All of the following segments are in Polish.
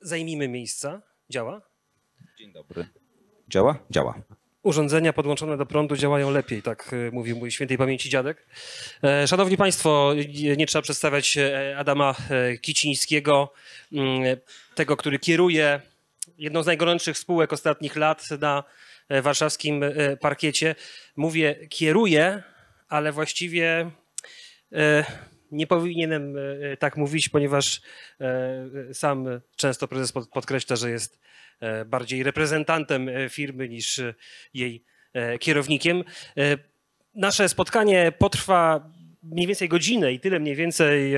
Zajmijmy miejsca. Działa? Dzień dobry. Działa? Działa. Urządzenia podłączone do prądu działają lepiej, tak e, mówił mój świętej pamięci dziadek. E, szanowni Państwo, nie trzeba przedstawiać e, Adama Kicińskiego, mm, tego, który kieruje jedną z najgorętszych spółek ostatnich lat na warszawskim parkiecie. Mówię kieruje, ale właściwie nie powinienem e, e, tak mówić, ponieważ e, sam często prezes podkreśla, że jest bardziej reprezentantem firmy niż jej kierownikiem. Nasze spotkanie potrwa mniej więcej godzinę i tyle mniej więcej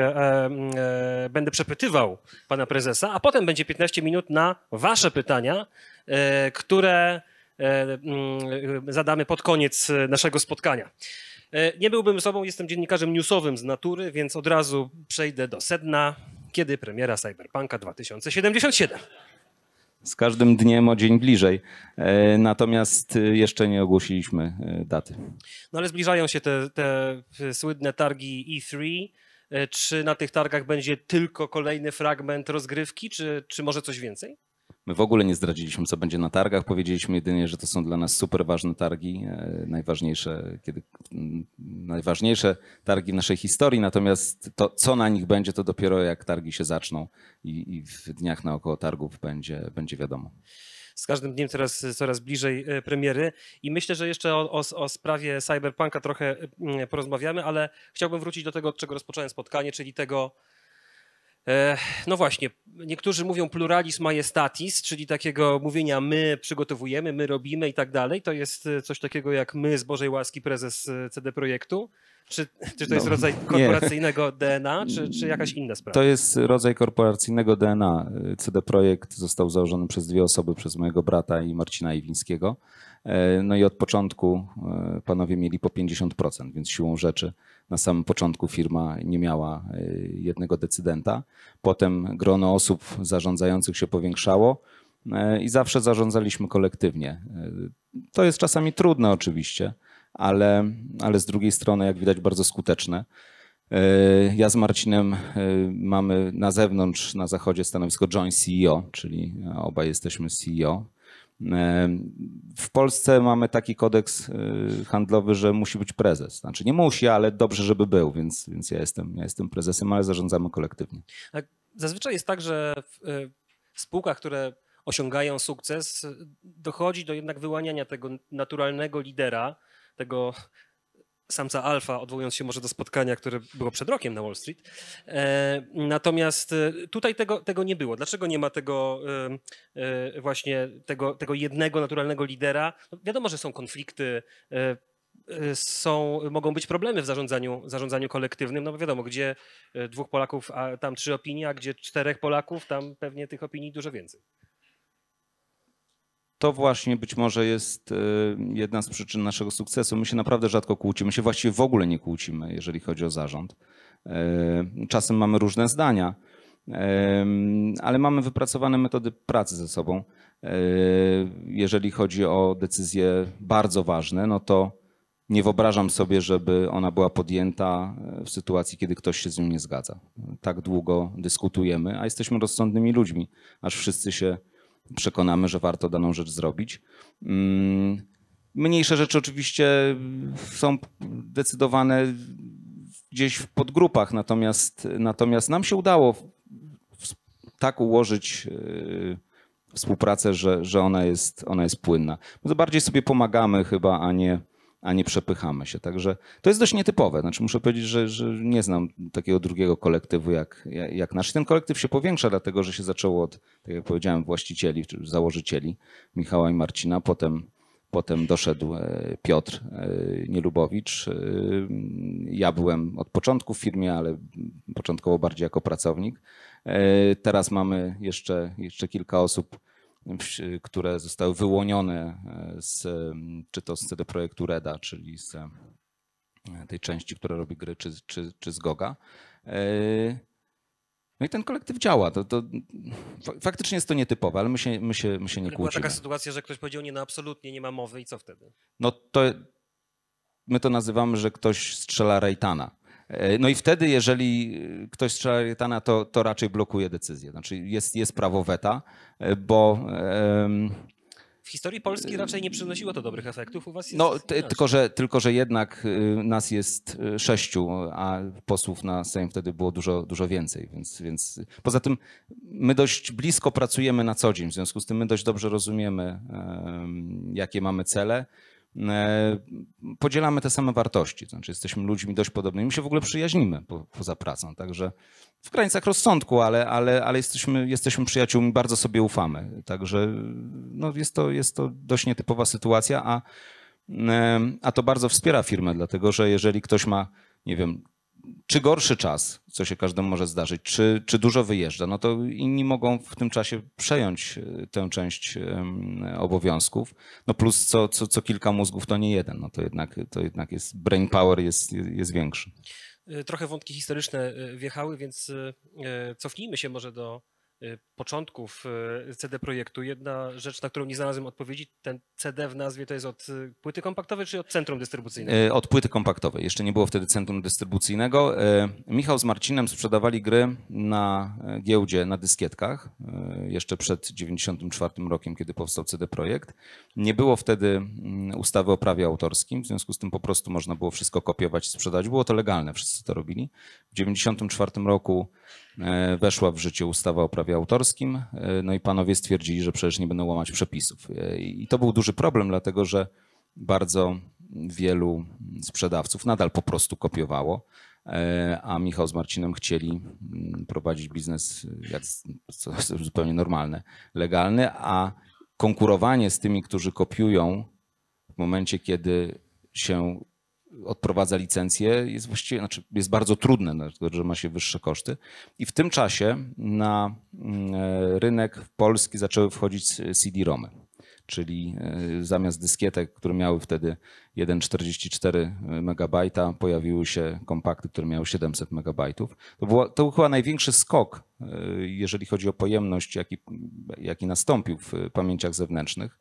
będę przepytywał pana prezesa, a potem będzie 15 minut na wasze pytania, które zadamy pod koniec naszego spotkania. E, nie byłbym sobą, jestem dziennikarzem newsowym z natury, więc od razu przejdę do sedna. Kiedy premiera Cyberpunka 2077? Z każdym dniem o dzień bliżej. E, natomiast e, jeszcze nie ogłosiliśmy daty. No ale zbliżają się te, te słynne targi E3. Czy na tych targach będzie tylko kolejny fragment rozgrywki, czy, czy może coś więcej? My w ogóle nie zdradziliśmy, co będzie na targach. Powiedzieliśmy jedynie, że to są dla nas super ważne targi, e, najważniejsze, kiedy, mm, najważniejsze targi w naszej historii. Natomiast to, co na nich będzie, to dopiero jak targi się zaczną i, i w dniach naokoło targów będzie, będzie wiadomo z każdym dniem coraz, coraz bliżej e, premiery. I myślę, że jeszcze o, o, o, sprawie cyberpunka trochę mm, porozmawiamy, ale chciałbym wrócić do tego, od czego rozpocząłem spotkanie, czyli tego E, no właśnie, niektórzy mówią pluralis majestatis, czyli takiego mówienia my przygotowujemy, my robimy i tak dalej. To jest e, coś takiego jak my z Bożej Łaski prezes e, CD Projektu. Czy, czy to jest no, rodzaj korporacyjnego nie. DNA, czy, czy jakaś inna sprawa? To jest rodzaj korporacyjnego DNA. CD Projekt został założony przez dwie osoby, przez mojego brata i Marcina Iwińskiego. No i od początku panowie mieli po 50%, więc siłą rzeczy na samym początku firma nie miała e, jednego decydenta. Potem grono osób zarządzających się powiększało e, i zawsze zarządzaliśmy kolektywnie. E, to jest czasami trudne oczywiście, ale, ale z drugiej strony, jak widać, bardzo skuteczne. Ja z Marcinem mamy na zewnątrz, na zachodzie stanowisko joint CEO, czyli obaj jesteśmy CEO. W Polsce mamy taki kodeks y, handlowy, że musi być prezes. Znaczy nie musi, ale dobrze, żeby był, więc, więc ja, jestem, ja jestem prezesem, ale zarządzamy kolektywnie. Zazwyczaj jest tak, że y, w spółkach, które osiągają sukces, dochodzi do jednak wyłaniania tego naturalnego lidera, tego samca alfa, odwołując się może do spotkania, które było przed rokiem na Wall Street. E, natomiast e, tutaj tego, tego nie było. Dlaczego nie ma tego e, właśnie tego, tego jednego naturalnego lidera? No, wiadomo, że są konflikty, są, mogą być problemy w zarządzaniu, zarządzaniu kolektywnym, no bo wiadomo, gdzie dwóch Polaków, a tam trzy opinie, a gdzie czterech Polaków, tam pewnie tych opinii dużo więcej to właśnie być może jest y, jedna z przyczyn naszego sukcesu. My się naprawdę rzadko kłócimy, my się właściwie w ogóle nie kłócimy, jeżeli chodzi o zarząd. Y, czasem mamy różne zdania, y, ale mamy wypracowane metody pracy ze sobą. Jeżeli chodzi o decyzje bardzo ważne, no to nie wyobrażam sobie, żeby ona była podjęta w sytuacji, kiedy ktoś się z nią nie zgadza. Tak długo dyskutujemy, a jesteśmy rozsądnymi ludźmi, aż wszyscy się przekonamy, że warto daną rzecz zrobić. Mm, mniejsze rzeczy oczywiście są decydowane gdzieś w podgrupach, natomiast, natomiast nam się udało tak ułożyć y, współpracę, że, że ona, jest, ona jest płynna. My bardziej sobie pomagamy chyba, a nie a nie przepychamy się. Także to jest dość nietypowe. Znaczy muszę powiedzieć, że, że nie znam takiego drugiego kolektywu jak, jak nasz. Ten kolektyw się powiększa, dlatego że się zaczęło od, tak jak powiedziałem, właścicieli, założycieli Michała i Marcina, potem Potem doszedł e, Piotr e, Nielubowicz. E, ja byłem od początku w firmie, ale początkowo bardziej jako pracownik. Teraz mamy jeszcze, jeszcze kilka osób, które zostały wyłonione e, z, czy to z CD Projektu Reda, czyli z e, tej części, która robi gry, czy, czy, czy z Goga. E, no i ten kolektyw działa. To, to, faktycznie jest to nietypowe, ale my się, my się, my się nie kłócimy. Była taka sytuacja, że ktoś powiedział nie, no absolutnie nie ma mowy i co wtedy? No to my to nazywamy, że ktoś strzela Rejtana. E, no i wtedy, jeżeli ktoś strzela Rejtana, to, to raczej blokuje decyzję. Znaczy jest, jest prawo weta, e, bo... Um, w historii Polski raczej nie przynosiło to dobrych efektów. U was jest no, tylko, że, tylko, że jednak y, nas jest y, sześciu, a posłów na Sejm wtedy było dużo, dużo więcej. Więc, więc poza tym my dość blisko pracujemy na co dzień, w związku z tym my dość dobrze rozumiemy, um, jakie mamy cele E, podzielamy te same wartości, to znaczy jesteśmy ludźmi dość podobnymi, my się w ogóle przyjaźnimy po, poza pracą, także w granicach rozsądku, ale, ale, ale jesteśmy, jesteśmy przyjaciółmi, bardzo sobie ufamy, także no jest, to, jest to dość nietypowa sytuacja, a, e, a to bardzo wspiera firmę, dlatego że jeżeli ktoś ma, nie wiem, czy gorszy czas, co się każdemu może zdarzyć, czy, czy dużo wyjeżdża, no to inni mogą w tym czasie przejąć e, tę część obowiązków. No plus co, co, co kilka mózgów to nie jeden, no to jednak, to jednak jest, brain power jest, jest większy. E, trochę wątki historyczne e, wjechały, więc cofnijmy się może do Y, początków y, CD Projektu, jedna rzecz, na którą nie znalazłem odpowiedzi, ten CD w nazwie to jest od y, płyty kompaktowej czy od centrum dystrybucyjnego? Od płyty kompaktowej, jeszcze nie było wtedy centrum dystrybucyjnego. Michał z Marcinem sprzedawali gry na giełdzie na dyskietkach, jeszcze przed 94 rokiem, kiedy powstał CD Projekt. Nie było wtedy mm, ustawy o prawie autorskim, w związku z tym po prostu można było wszystko kopiować i sprzedać. Było to legalne, wszyscy to robili. W 94 roku E, weszła w życie ustawa o prawie autorskim, e, no i panowie stwierdzili, że przecież nie będą łamać przepisów. E, I to był duży problem, dlatego że bardzo wielu sprzedawców nadal po prostu kopiowało, a Michał z Marcinem chcieli mm, prowadzić biznes, jak co jest zupełnie normalne, legalny, a konkurowanie z tymi, którzy kopiują w momencie, kiedy się odprowadza licencję, jest właściwie, znaczy jest bardzo trudne, dlatego że ma się wyższe koszty. I w tym czasie na e, rynek polski zaczęły wchodzić CD-ROMy, czyli e, zamiast dyskietek, które miały wtedy 1,44 MB, pojawiły się kompakty, które miały 700 MB. To, było, to był chyba największy skok, e, jeżeli chodzi o pojemność, jaki, jaki nastąpił w pamięciach zewnętrznych.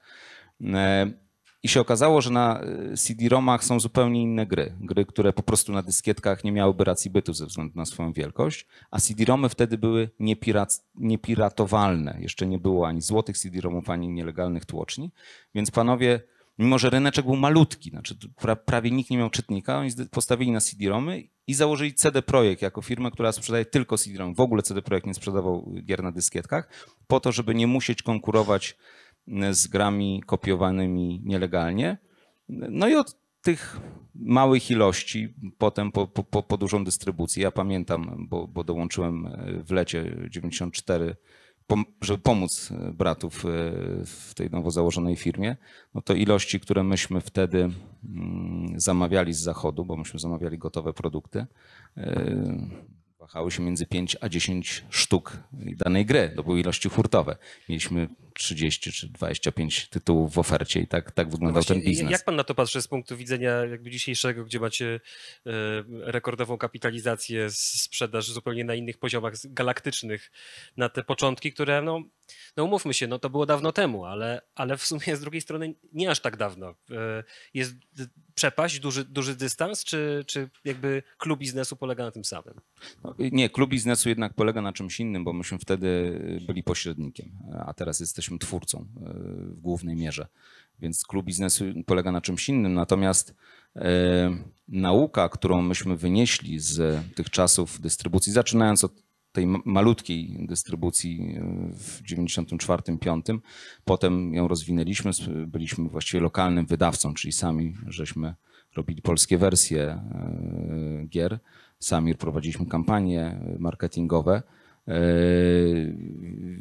I się okazało, że na y, CD-ROMach są zupełnie inne gry. Gry, które po prostu na dyskietkach nie miałyby racji bytu ze względu na swoją wielkość, a CD-ROMy wtedy były niepirat, niepiratowalne. Jeszcze nie było ani złotych CD-ROMów, ani nielegalnych tłoczni. Więc panowie, mimo że ryneczek był malutki, znaczy pra, prawie nikt nie miał czytnika, oni postawili na CD-ROMy i założyli CD Projekt jako firmę, która sprzedaje tylko CD-ROM. W ogóle CD Projekt nie sprzedawał y, gier na dyskietkach, po to, żeby nie musieć konkurować z grami kopiowanymi nielegalnie. No i od tych małych ilości, potem po, po, po dużą dystrybucję. Ja pamiętam, bo, bo dołączyłem e, w lecie 94, żeby pomóc e, bratów e, w tej nowo założonej firmie, no to ilości, które myśmy wtedy mm, zamawiali z zachodu, bo myśmy zamawiali gotowe produkty, wahały się między 5 a 10 sztuk danej gry. To były ilości hurtowe. Mieliśmy 30 czy 25 tytułów w ofercie i tak, tak wyglądał no ten biznes. Jak pan na to patrzy z punktu widzenia jakby dzisiejszego, gdzie macie e, rekordową kapitalizację sprzedaż zupełnie na innych poziomach galaktycznych, na te początki, które no, no umówmy się, no to było dawno temu, ale, ale w sumie z drugiej strony nie aż tak dawno. E, jest przepaść, duży, duży dystans, czy, czy jakby klub biznesu polega na tym samym? No, nie, klub biznesu jednak polega na czymś innym, bo myśmy wtedy byli pośrednikiem, a teraz jesteśmy jesteśmy twórcą e, w głównej mierze. Więc klub biznesu polega na czymś innym. Natomiast e, nauka, którą myśmy wynieśli z tych czasów dystrybucji, zaczynając od tej malutkiej dystrybucji e, w 94-5, potem ją rozwinęliśmy, byliśmy właściwie lokalnym wydawcą, czyli sami żeśmy robili polskie wersje gier, sami prowadziliśmy kampanie marketingowe. E,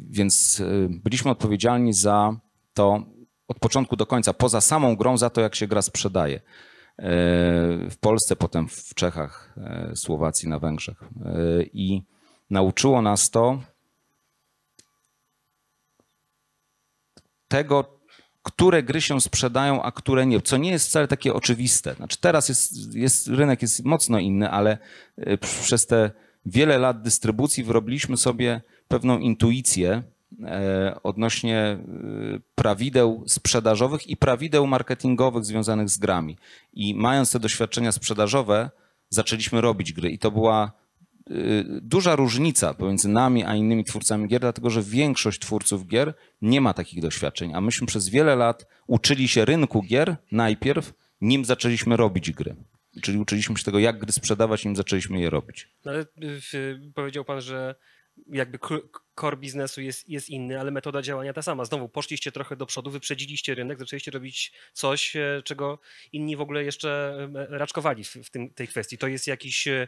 więc e, byliśmy odpowiedzialni za to od początku do końca, poza samą grą, za to, jak się gra sprzedaje. E, w Polsce, potem w Czechach, Słowacji, na Węgrzech. I nauczyło nas to tego, które gry się sprzedają, a które nie, co nie jest wcale takie oczywiste. Znaczy teraz jest, jest rynek jest mocno inny, ale przez te wiele lat dystrybucji wyrobiliśmy sobie pewną intuicję e, odnośnie e, prawideł sprzedażowych i prawideł marketingowych związanych z grami. I mając te doświadczenia sprzedażowe, zaczęliśmy robić gry i to była e, duża różnica pomiędzy nami a innymi twórcami gier, dlatego że większość twórców gier nie ma takich doświadczeń, a myśmy przez wiele lat uczyli się rynku gier najpierw, nim zaczęliśmy robić gry czyli uczyliśmy się tego, jak gry sprzedawać, nim zaczęliśmy je robić. No, ale powiedział pan, że jakby core biznesu jest, jest inny, ale metoda działania ta sama. Znowu poszliście trochę do przodu, wyprzedziliście rynek, zaczęliście robić coś, e, czego inni w ogóle jeszcze e, raczkowali w, tym, tej kwestii. To jest jakiś e,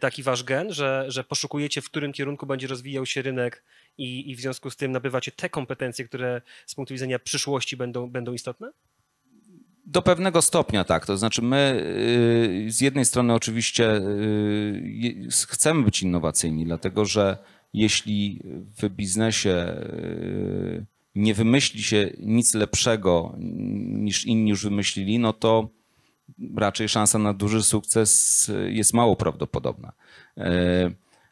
taki wasz gen, że, że poszukujecie, w którym kierunku będzie rozwijał się rynek i, i w związku z tym nabywacie te kompetencje, które z punktu widzenia przyszłości będą, będą istotne? Do pewnego stopnia tak. To znaczy, my y, z jednej strony oczywiście y, chcemy być innowacyjni, dlatego że jeśli w biznesie y, nie wymyśli się nic lepszego niż inni już wymyślili, no to raczej szansa na duży sukces jest mało prawdopodobna.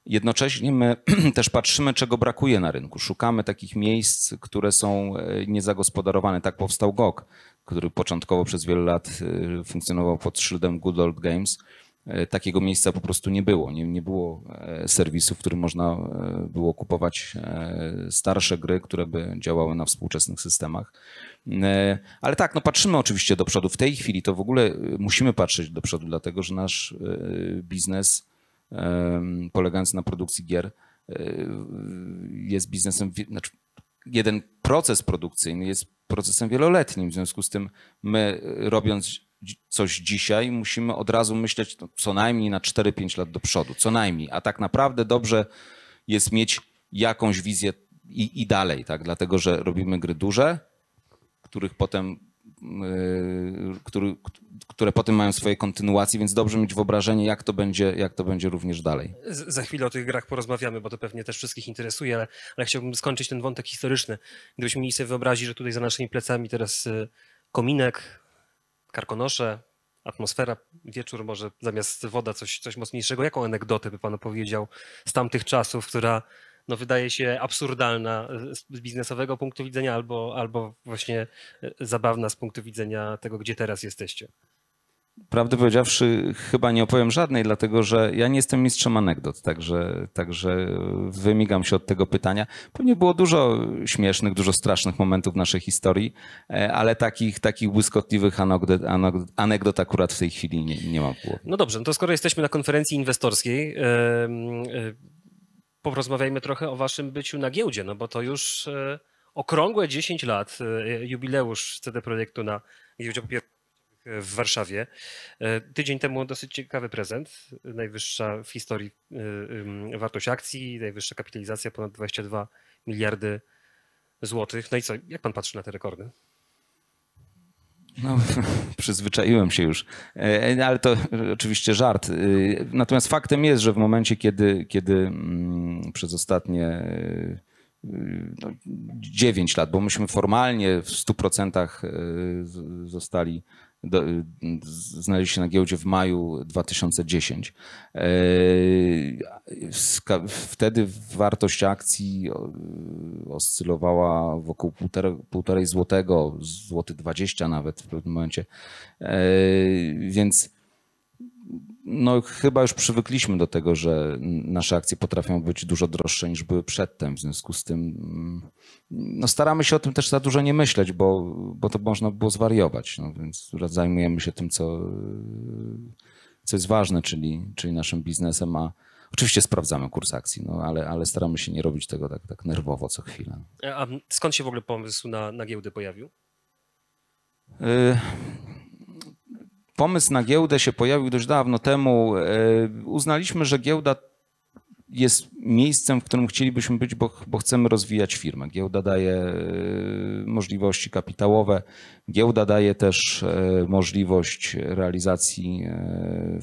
Jednocześnie my też patrzymy, czego brakuje na rynku. Szukamy takich miejsc, które są niezagospodarowane. Tak powstał GOG który początkowo przez wiele lat y, funkcjonował pod szyldem Good Old Games, y, takiego miejsca po prostu nie było. Nie, nie było e, serwisu, w którym można e, było kupować e, starsze gry, które by działały na współczesnych systemach. Ale tak, no patrzymy oczywiście do przodu. W tej chwili to w ogóle musimy patrzeć do przodu, dlatego że nasz biznes polegający na produkcji gier jest biznesem, znaczy jeden proces produkcyjny jest procesem wieloletnim. W związku z tym my y, robiąc coś dzisiaj, musimy od razu myśleć no, co najmniej na 4-5 lat do przodu, co najmniej. A tak naprawdę dobrze jest mieć jakąś wizję i, i dalej, tak? dlatego że robimy gry duże, których potem, yy, który, które potem mają swoje kontynuacje, więc dobrze mieć wyobrażenie, jak to będzie, jak to będzie również dalej. Z, za chwilę o tych grach porozmawiamy, bo to pewnie też wszystkich interesuje, ale, ale chciałbym skończyć ten wątek historyczny. Gdybyśmy mieli sobie wyobrazić, że tutaj za naszymi plecami teraz y, kominek, karkonosze, atmosfera, wieczór, może zamiast woda coś, coś mocniejszego. Jaką anegdotę by pan opowiedział z tamtych czasów, która no, wydaje się absurdalna y, z biznesowego punktu widzenia albo, albo właśnie y, zabawna z punktu widzenia tego, gdzie teraz jesteście? prawdę powiedziawszy, chyba nie opowiem żadnej, dlatego że ja nie jestem mistrzem anegdot, także, także wymigam się od tego pytania. Pewnie było dużo śmiesznych, dużo strasznych momentów w naszej historii, e, ale takich, takich błyskotliwych anegdot, anegdot akurat w tej chwili nie, nie mam. No dobrze, no to skoro jesteśmy na konferencji inwestorskiej, e, porozmawiajmy trochę o waszym byciu na giełdzie, no bo to już e, okrągłe 10 lat, jubileusz CD Projektu na giełdzie papierów w Warszawie. E, tydzień temu dosyć ciekawy prezent, najwyższa w historii e, wartość akcji, najwyższa kapitalizacja ponad 22 miliardy złotych. No i co, jak pan patrzy na te rekordy? No, przyzwyczaiłem się już, e, no, ale to oczywiście żart. Natomiast faktem jest, że w momencie, kiedy, kiedy mm, przez ostatnie no, 9 lat, bo myśmy formalnie w 100% zostali do, znaleźli się na giełdzie w maju 2010. E, wtedy wartość akcji e, oscylowała wokół 1,5 złotego, złoty 20 nawet w pewnym momencie. E, więc no, chyba już przywykliśmy do tego, że nasze akcje potrafią być dużo droższe niż były przedtem. W związku z tym mm, no, staramy się o tym też za dużo nie myśleć, bo, bo to można było zwariować. No, więc zajmujemy się tym, co, co jest ważne, czyli, czyli naszym biznesem, a Oczywiście sprawdzamy kurs akcji, no ale, ale staramy się nie robić tego tak, tak nerwowo co chwilę. A skąd się w ogóle pomysł na, na giełdę pojawił? Y, pomysł na giełdę się pojawił dość dawno temu. E, uznaliśmy, że giełda jest miejscem, w którym chcielibyśmy być, bo, bo, chcemy rozwijać firmę. Giełda daje e, możliwości kapitałowe, giełda daje też e, możliwość realizacji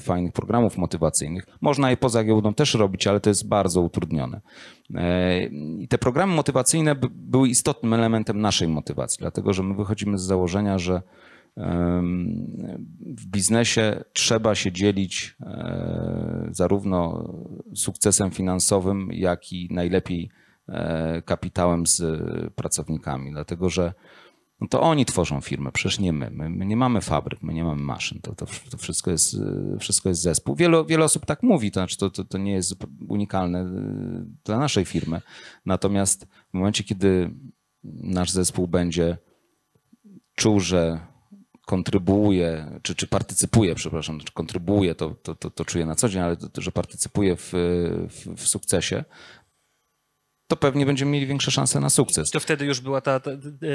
fajnych programów motywacyjnych. Można je poza giełdą też robić, ale to jest bardzo utrudnione. I te programy motywacyjne były istotnym elementem naszej motywacji, dlatego że my wychodzimy z założenia, że w biznesie trzeba się dzielić e, zarówno sukcesem finansowym, jak i najlepiej e, kapitałem z pracownikami, dlatego że no to oni tworzą firmę, przecież nie my. my. My nie mamy fabryk, my nie mamy maszyn. To, to, to wszystko, jest, e, wszystko jest zespół. Wiele, wiele osób tak mówi, to, znaczy to, to, to nie jest unikalne dla naszej firmy. Natomiast w momencie, kiedy nasz zespół będzie czuł, że kontrybuuje, czy, czy partycypuje, przepraszam, czy kontrybuuje, to, to, to, to czuję na co dzień, ale to, że partycypuje w, w, w sukcesie, to pewnie będziemy mieli większe szanse na sukces. I to wtedy już była ta, ta,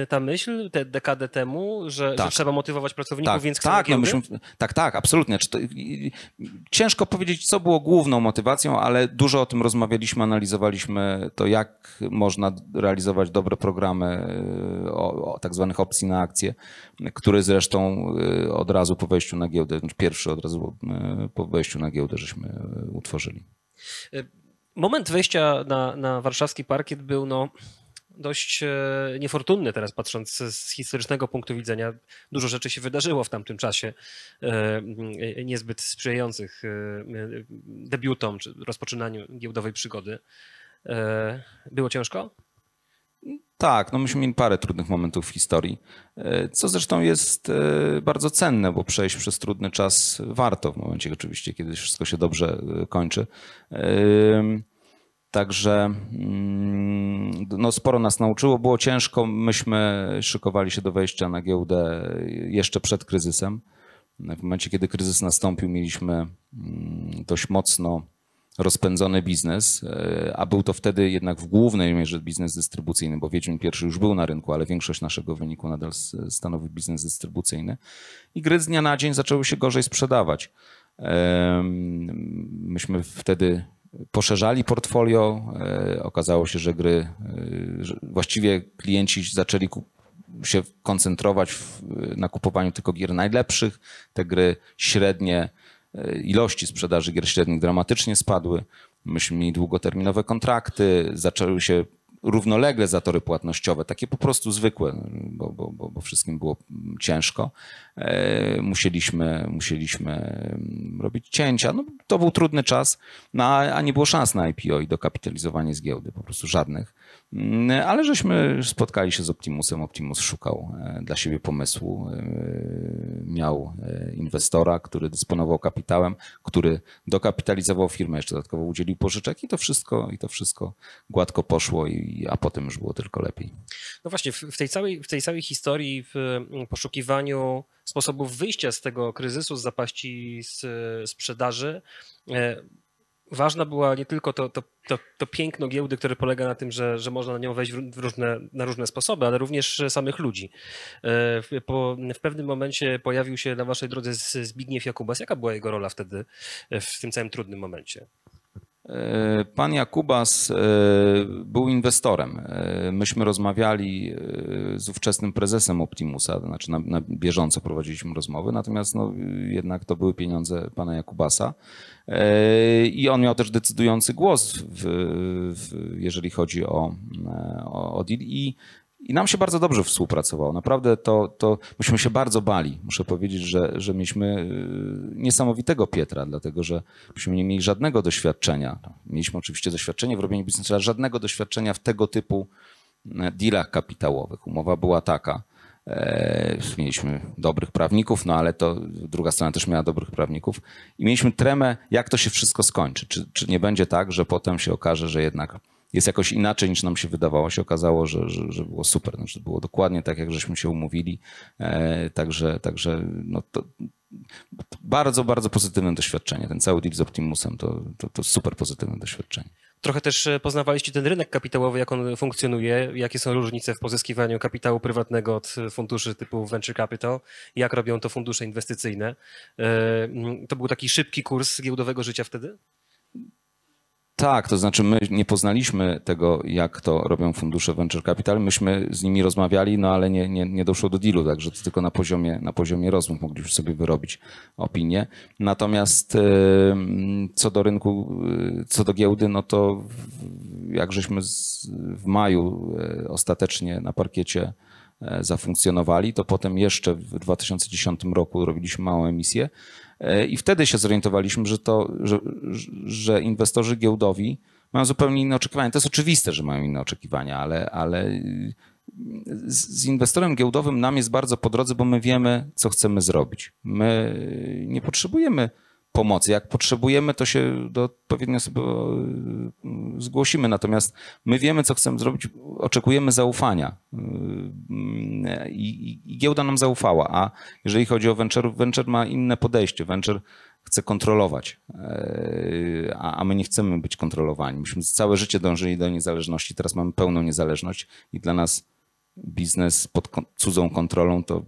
ta myśl, te dekadę temu, że, tak. że trzeba motywować pracowników, tak, więc tak, no myśmy, tak, tak, absolutnie. ciężko powiedzieć, co było główną motywacją, ale dużo o tym rozmawialiśmy, analizowaliśmy to, jak można realizować dobre programy e, o, o tak zwanych opcji na akcje, które zresztą e, od razu po wejściu na giełdę, znaczy pierwszy od razu e, po wejściu na giełdę żeśmy utworzyli moment wejścia na, na warszawski parkiet był no, dość e, niefortunny teraz, patrząc z historycznego punktu widzenia. Dużo rzeczy się wydarzyło w tamtym czasie, e, e, niezbyt sprzyjających debiutom czy rozpoczynaniu giełdowej przygody. Było ciężko? Tak, no myśmy mieli parę trudnych momentów w historii, e, co zresztą jest e, bardzo cenne, bo przejść przez trudny czas warto w momencie oczywiście, kiedy wszystko się dobrze e, kończy. Także mm, no, sporo nas nauczyło, było ciężko. Myśmy szykowali się do wejścia na giełdę jeszcze przed kryzysem. W momencie, kiedy kryzys nastąpił, mieliśmy mm, dość mocno rozpędzony biznes, e, a był to wtedy jednak w głównej mierze biznes dystrybucyjny, bo Wiedźmin pierwszy już był na rynku, ale większość naszego wyniku nadal stanowił biznes dystrybucyjny. I gry z dnia na dzień zaczęły się gorzej sprzedawać. Myśmy wtedy poszerzali portfolio. E, okazało się, że gry, e, że właściwie klienci zaczęli się koncentrować w, na kupowaniu tylko gier najlepszych. Te gry średnie E, ilości sprzedaży gier średnich dramatycznie spadły. Myśmy mieli długoterminowe kontrakty, zaczęły się równolegle zatory płatnościowe, takie po prostu zwykłe, bo, bo, bo, bo wszystkim było ciężko. E, musieliśmy, musieliśmy mm, robić cięcia. No, to był trudny czas, no, a nie było szans na IPO i dokapitalizowanie z giełdy, po prostu żadnych. Mm, ale żeśmy spotkali się z Optimusem. Optimus szukał e, dla siebie pomysłu. E, miał e, inwestora, który dysponował kapitałem, który dokapitalizował firmę, jeszcze dodatkowo udzielił pożyczek i to wszystko, i to wszystko gładko poszło, i, a potem już było tylko lepiej. No właśnie, w tej całej, w tej całej historii, w mm, poszukiwaniu sposobów wyjścia z tego kryzysu, z zapaści z sprzedaży, ważna była nie tylko to, to, to, to, piękno giełdy, które polega na tym, że, że można na nią wejść różne, na różne sposoby, ale również samych ludzi. E, w, po, w pewnym momencie pojawił się na waszej drodze Zbigniew Jakubas. Jaka była jego rola wtedy e, w tym całym trudnym momencie? E, pan Jakubas e, był inwestorem. E, myśmy rozmawiali z ówczesnym prezesem Optimusa, to znaczy na, na, bieżąco prowadziliśmy rozmowy, natomiast no, jednak to były pieniądze pana Jakubasa. I on miał też decydujący głos, w, w, jeżeli chodzi o, o, o deal. I i nam się bardzo dobrze współpracowało. Naprawdę to, to myśmy się bardzo bali. Muszę powiedzieć, że, że mieliśmy y, niesamowitego Pietra, dlatego że myśmy nie mieli żadnego doświadczenia. Mieliśmy oczywiście doświadczenie w robieniu biznesu, ale żadnego doświadczenia w tego typu y, dealach kapitałowych. Umowa była taka. Y, mieliśmy dobrych prawników, no ale to druga strona też miała dobrych prawników i mieliśmy tremę, jak to się wszystko skończy. Czy, czy nie będzie tak, że potem się okaże, że jednak jest jakoś inaczej niż nam się wydawało. Się okazało, że, że, że było super, znaczy, było dokładnie tak, jak żeśmy się umówili. E, także, także no to bardzo, bardzo pozytywne doświadczenie. Ten cały deal z Optimusem to, to, to super pozytywne doświadczenie. Trochę też e, poznawaliście ten rynek kapitałowy, jak on funkcjonuje, jakie są różnice w pozyskiwaniu kapitału prywatnego od e, funduszy typu Venture Capital, jak robią to fundusze inwestycyjne. To był taki szybki kurs giełdowego życia wtedy? Tak, to znaczy my nie poznaliśmy tego, jak to robią fundusze venture capital. Myśmy z nimi rozmawiali, no ale nie, nie, nie doszło do dealu, także to tylko na poziomie, na poziomie rozmów mogliśmy sobie wyrobić opinię. Natomiast y, co do rynku, y, co do giełdy, no to jak żeśmy w maju y, ostatecznie na parkiecie zafunkcjonowali, to potem jeszcze w 2010 roku robiliśmy małą emisję E, I wtedy się zorientowaliśmy, że, to, że, że inwestorzy giełdowi mają zupełnie inne oczekiwania. To jest oczywiste, że mają inne oczekiwania, ale, ale y, z inwestorem giełdowym nam jest bardzo po drodze, bo my wiemy, co chcemy zrobić. My nie potrzebujemy pomocy. Jak potrzebujemy, to się do odpowiedniej osoby e, zgłosimy. Natomiast my wiemy, co chcemy zrobić, oczekujemy zaufania. E, I, i giełda nam zaufała. A jeżeli chodzi o venture, venture ma inne podejście. Venture chce kontrolować, e, a, a my nie chcemy być kontrolowani. Myśmy całe życie dążyli do niezależności, teraz mamy pełną niezależność i dla nas biznes pod cudzą kontrolą to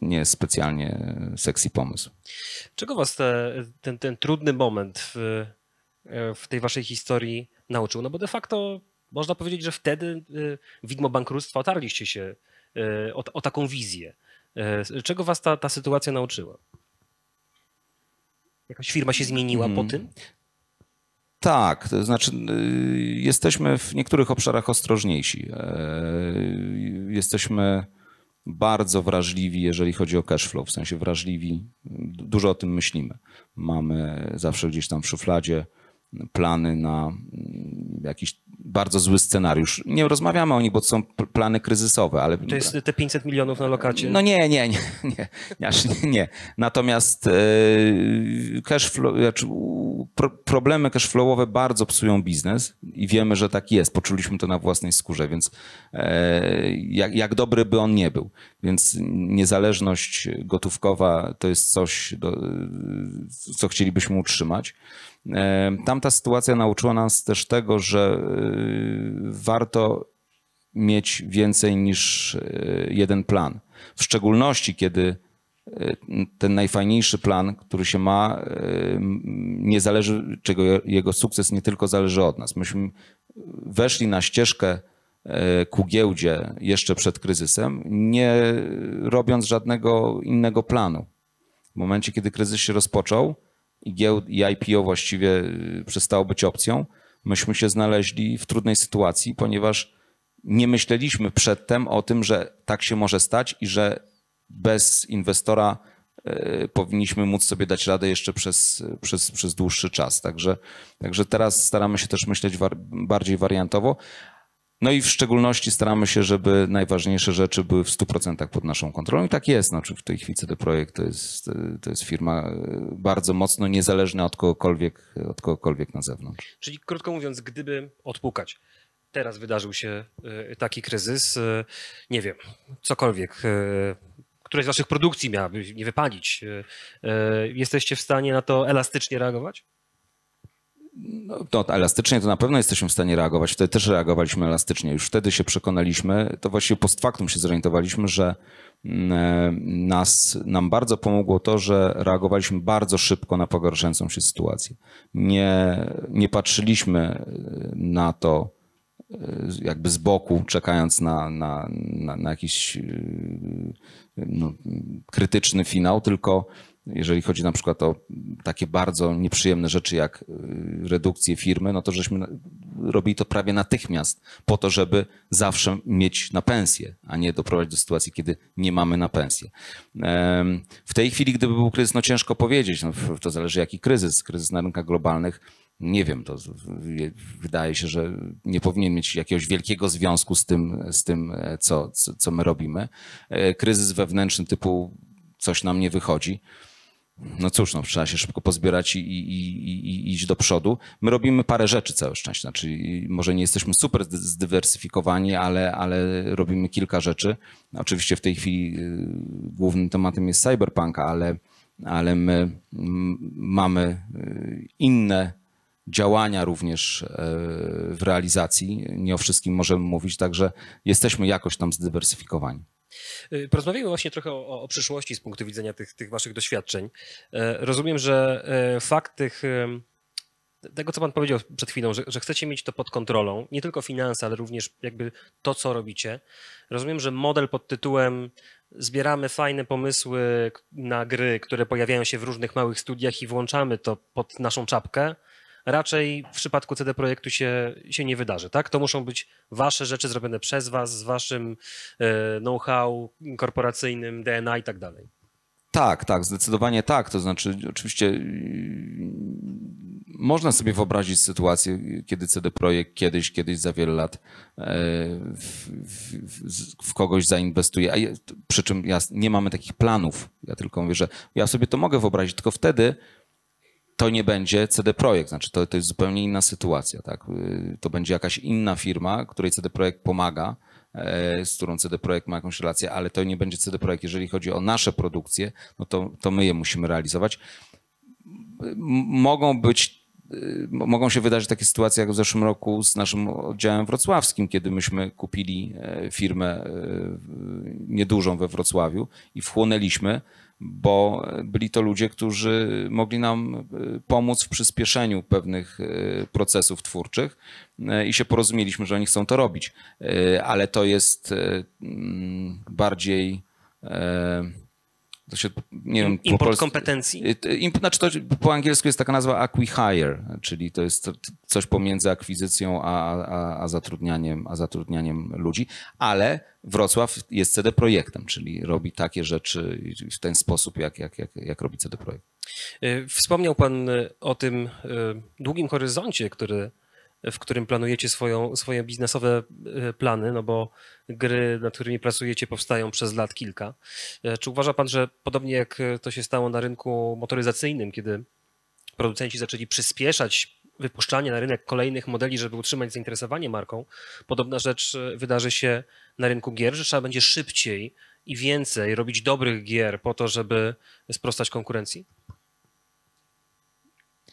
nie jest specjalnie e, sexy pomysł. Czego was te, ten, ten trudny moment w, e, w tej waszej historii nauczył? No bo de facto można powiedzieć, że wtedy e, widmo bankructwa otarliście się o, o taką wizję. Czego was ta, ta sytuacja nauczyła? Jakaś firma się zmieniła hmm. po mhm. tym? tak, to znaczy y, jesteśmy w niektórych obszarach ostrożniejsi. E, jesteśmy bardzo wrażliwi, jeżeli chodzi o cash flow, w sensie wrażliwi, dużo o tym myślimy. Mamy zawsze gdzieś tam w szufladzie plany na mm, jakiś bardzo zły scenariusz. Nie rozmawiamy o nich, bo to są plany kryzysowe, ale... To jest te 500 milionów na lokacie. No nie, nie, nie, nie, nie. nie. Natomiast e, cash flow, znaczy, problemy cashflowowe bardzo psują biznes i wiemy, że tak jest. Poczuliśmy to na własnej skórze, więc e, jak, jak dobry by on nie był. Więc niezależność gotówkowa to jest coś, do, e, co chcielibyśmy utrzymać. Tamta sytuacja nauczyła nas też tego, że y, warto mieć więcej niż y, jeden plan. W szczególności, kiedy y, ten najfajniejszy plan, który się ma, nie zależy, czego jego sukces nie tylko zależy od nas. Myśmy weszli na ścieżkę ku giełdzie jeszcze przed kryzysem, nie robiąc żadnego innego planu. W momencie, kiedy kryzys się rozpoczął, i, giełd, i IPO właściwie y, przestało być opcją, myśmy się znaleźli w trudnej sytuacji, ponieważ nie myśleliśmy przedtem o tym, że tak się może stać i że bez inwestora y, powinniśmy móc sobie dać radę jeszcze przez, przez, przez dłuższy czas. Także, także teraz staramy się też myśleć war, bardziej wariantowo, no i w szczególności staramy się, żeby najważniejsze rzeczy były w 100% pod naszą kontrolą. I tak jest. Znaczy w tej chwili CD Projekt to jest, to jest firma e, bardzo mocno niezależna od kogokolwiek, od kogokolwiek na zewnątrz. Czyli krótko mówiąc, gdyby odpukać, teraz wydarzył się e, taki kryzys, e, nie wiem, cokolwiek, któreś z waszych produkcji miałaby nie wypalić, jesteście w stanie na to elastycznie reagować? no, to elastycznie to na pewno jesteśmy w stanie reagować. Wtedy też reagowaliśmy elastycznie. Już wtedy się przekonaliśmy, to właściwie post factum się zorientowaliśmy, że mm, e, nas, nam bardzo pomogło to, że reagowaliśmy bardzo szybko na pogarszającą się sytuację. Nie, nie patrzyliśmy e, na to e, jakby z boku, czekając na, na, na, na jakiś no, krytyczny finał, tylko jeżeli chodzi na przykład o takie bardzo nieprzyjemne rzeczy jak y, redukcję firmy, no to żeśmy robili to prawie natychmiast po to, żeby zawsze mieć na pensję, a nie doprowadzić do sytuacji, kiedy nie mamy na pensję. W tej chwili, gdyby był kryzys, no ciężko powiedzieć, no to zależy jaki kryzys, kryzys na rynkach globalnych, nie wiem, to wydaje się, że nie powinien mieć jakiegoś wielkiego związku z tym, z tym e, co, co my robimy. E, kryzys wewnętrzny typu coś nam nie wychodzi no cóż, no, trzeba się szybko pozbierać i, i, i, i iść do przodu. My robimy parę rzeczy całe szczęście. Znaczy, może nie jesteśmy super zdywersyfikowani, ale, ale robimy kilka rzeczy. No, oczywiście w tej chwili y, głównym tematem jest cyberpunk, ale, ale my mamy y, inne działania również y, w realizacji. Nie o wszystkim możemy mówić, także jesteśmy jakoś tam zdywersyfikowani. Y, Porozmawiamy właśnie trochę o, o, przyszłości z punktu widzenia tych, tych waszych doświadczeń. E, rozumiem, że e, fakt tych tego, co pan powiedział przed chwilą, że, że, chcecie mieć to pod kontrolą, nie tylko finanse, ale również jakby to, co robicie. Rozumiem, że model pod tytułem zbieramy fajne pomysły na gry, które pojawiają się w różnych małych studiach i włączamy to pod naszą czapkę, raczej w przypadku CD Projektu się, się nie wydarzy, tak? To muszą być wasze rzeczy zrobione przez was, z waszym e, know-how korporacyjnym, DNA i tak dalej. Tak, tak, zdecydowanie tak. To znaczy, oczywiście y, można sobie wyobrazić sytuację, kiedy CD Projekt kiedyś, kiedyś za wiele lat e, w, w, w kogoś zainwestuje. A przy czym ja, nie mamy takich planów. Ja tylko mówię, że ja sobie to mogę wyobrazić, tylko wtedy to nie będzie CD Projekt, znaczy to, to jest zupełnie inna sytuacja. Tak? Y, to będzie jakaś inna firma, której CD Projekt pomaga, e, z którą CD Projekt ma jakąś relację, ale to nie będzie CD Projekt. Jeżeli chodzi o nasze produkcje, no to, to my je musimy realizować. Mogą być y, mogą się wydarzyć takie sytuacje jak w zeszłym roku z naszym oddziałem wrocławskim, kiedy myśmy kupili e, firmę e, niedużą we Wrocławiu i wchłonęliśmy bo byli to ludzie, którzy mogli nam y, pomóc w przyspieszeniu pewnych y, procesów twórczych y, i się porozumieliśmy, że oni chcą to robić. Ale to jest mm, bardziej to się, nie wiem, import po polsku, kompetencji? Y, imp, znaczy to, po angielsku jest taka nazwa acquihire, czyli to jest coś pomiędzy akwizycją a, a, a, zatrudnianiem, a zatrudnianiem ludzi, ale Wrocław jest CD Projektem, czyli robi takie rzeczy w ten sposób, jak, jak, jak, jak robi CD Projekt. Y, wspomniał Pan y, o tym długim horyzoncie, który w którym planujecie swoją, swoje biznesowe e, plany, no bo gry, nad którymi pracujecie, powstają przez lat kilka. E, czy uważa Pan, że podobnie jak e, to się stało na rynku motoryzacyjnym, kiedy producenci zaczęli przyspieszać wypuszczanie na rynek kolejnych modeli, żeby utrzymać zainteresowanie marką, podobna rzecz wydarzy się na rynku gier, że trzeba będzie szybciej i więcej robić dobrych gier po to, żeby sprostać konkurencji?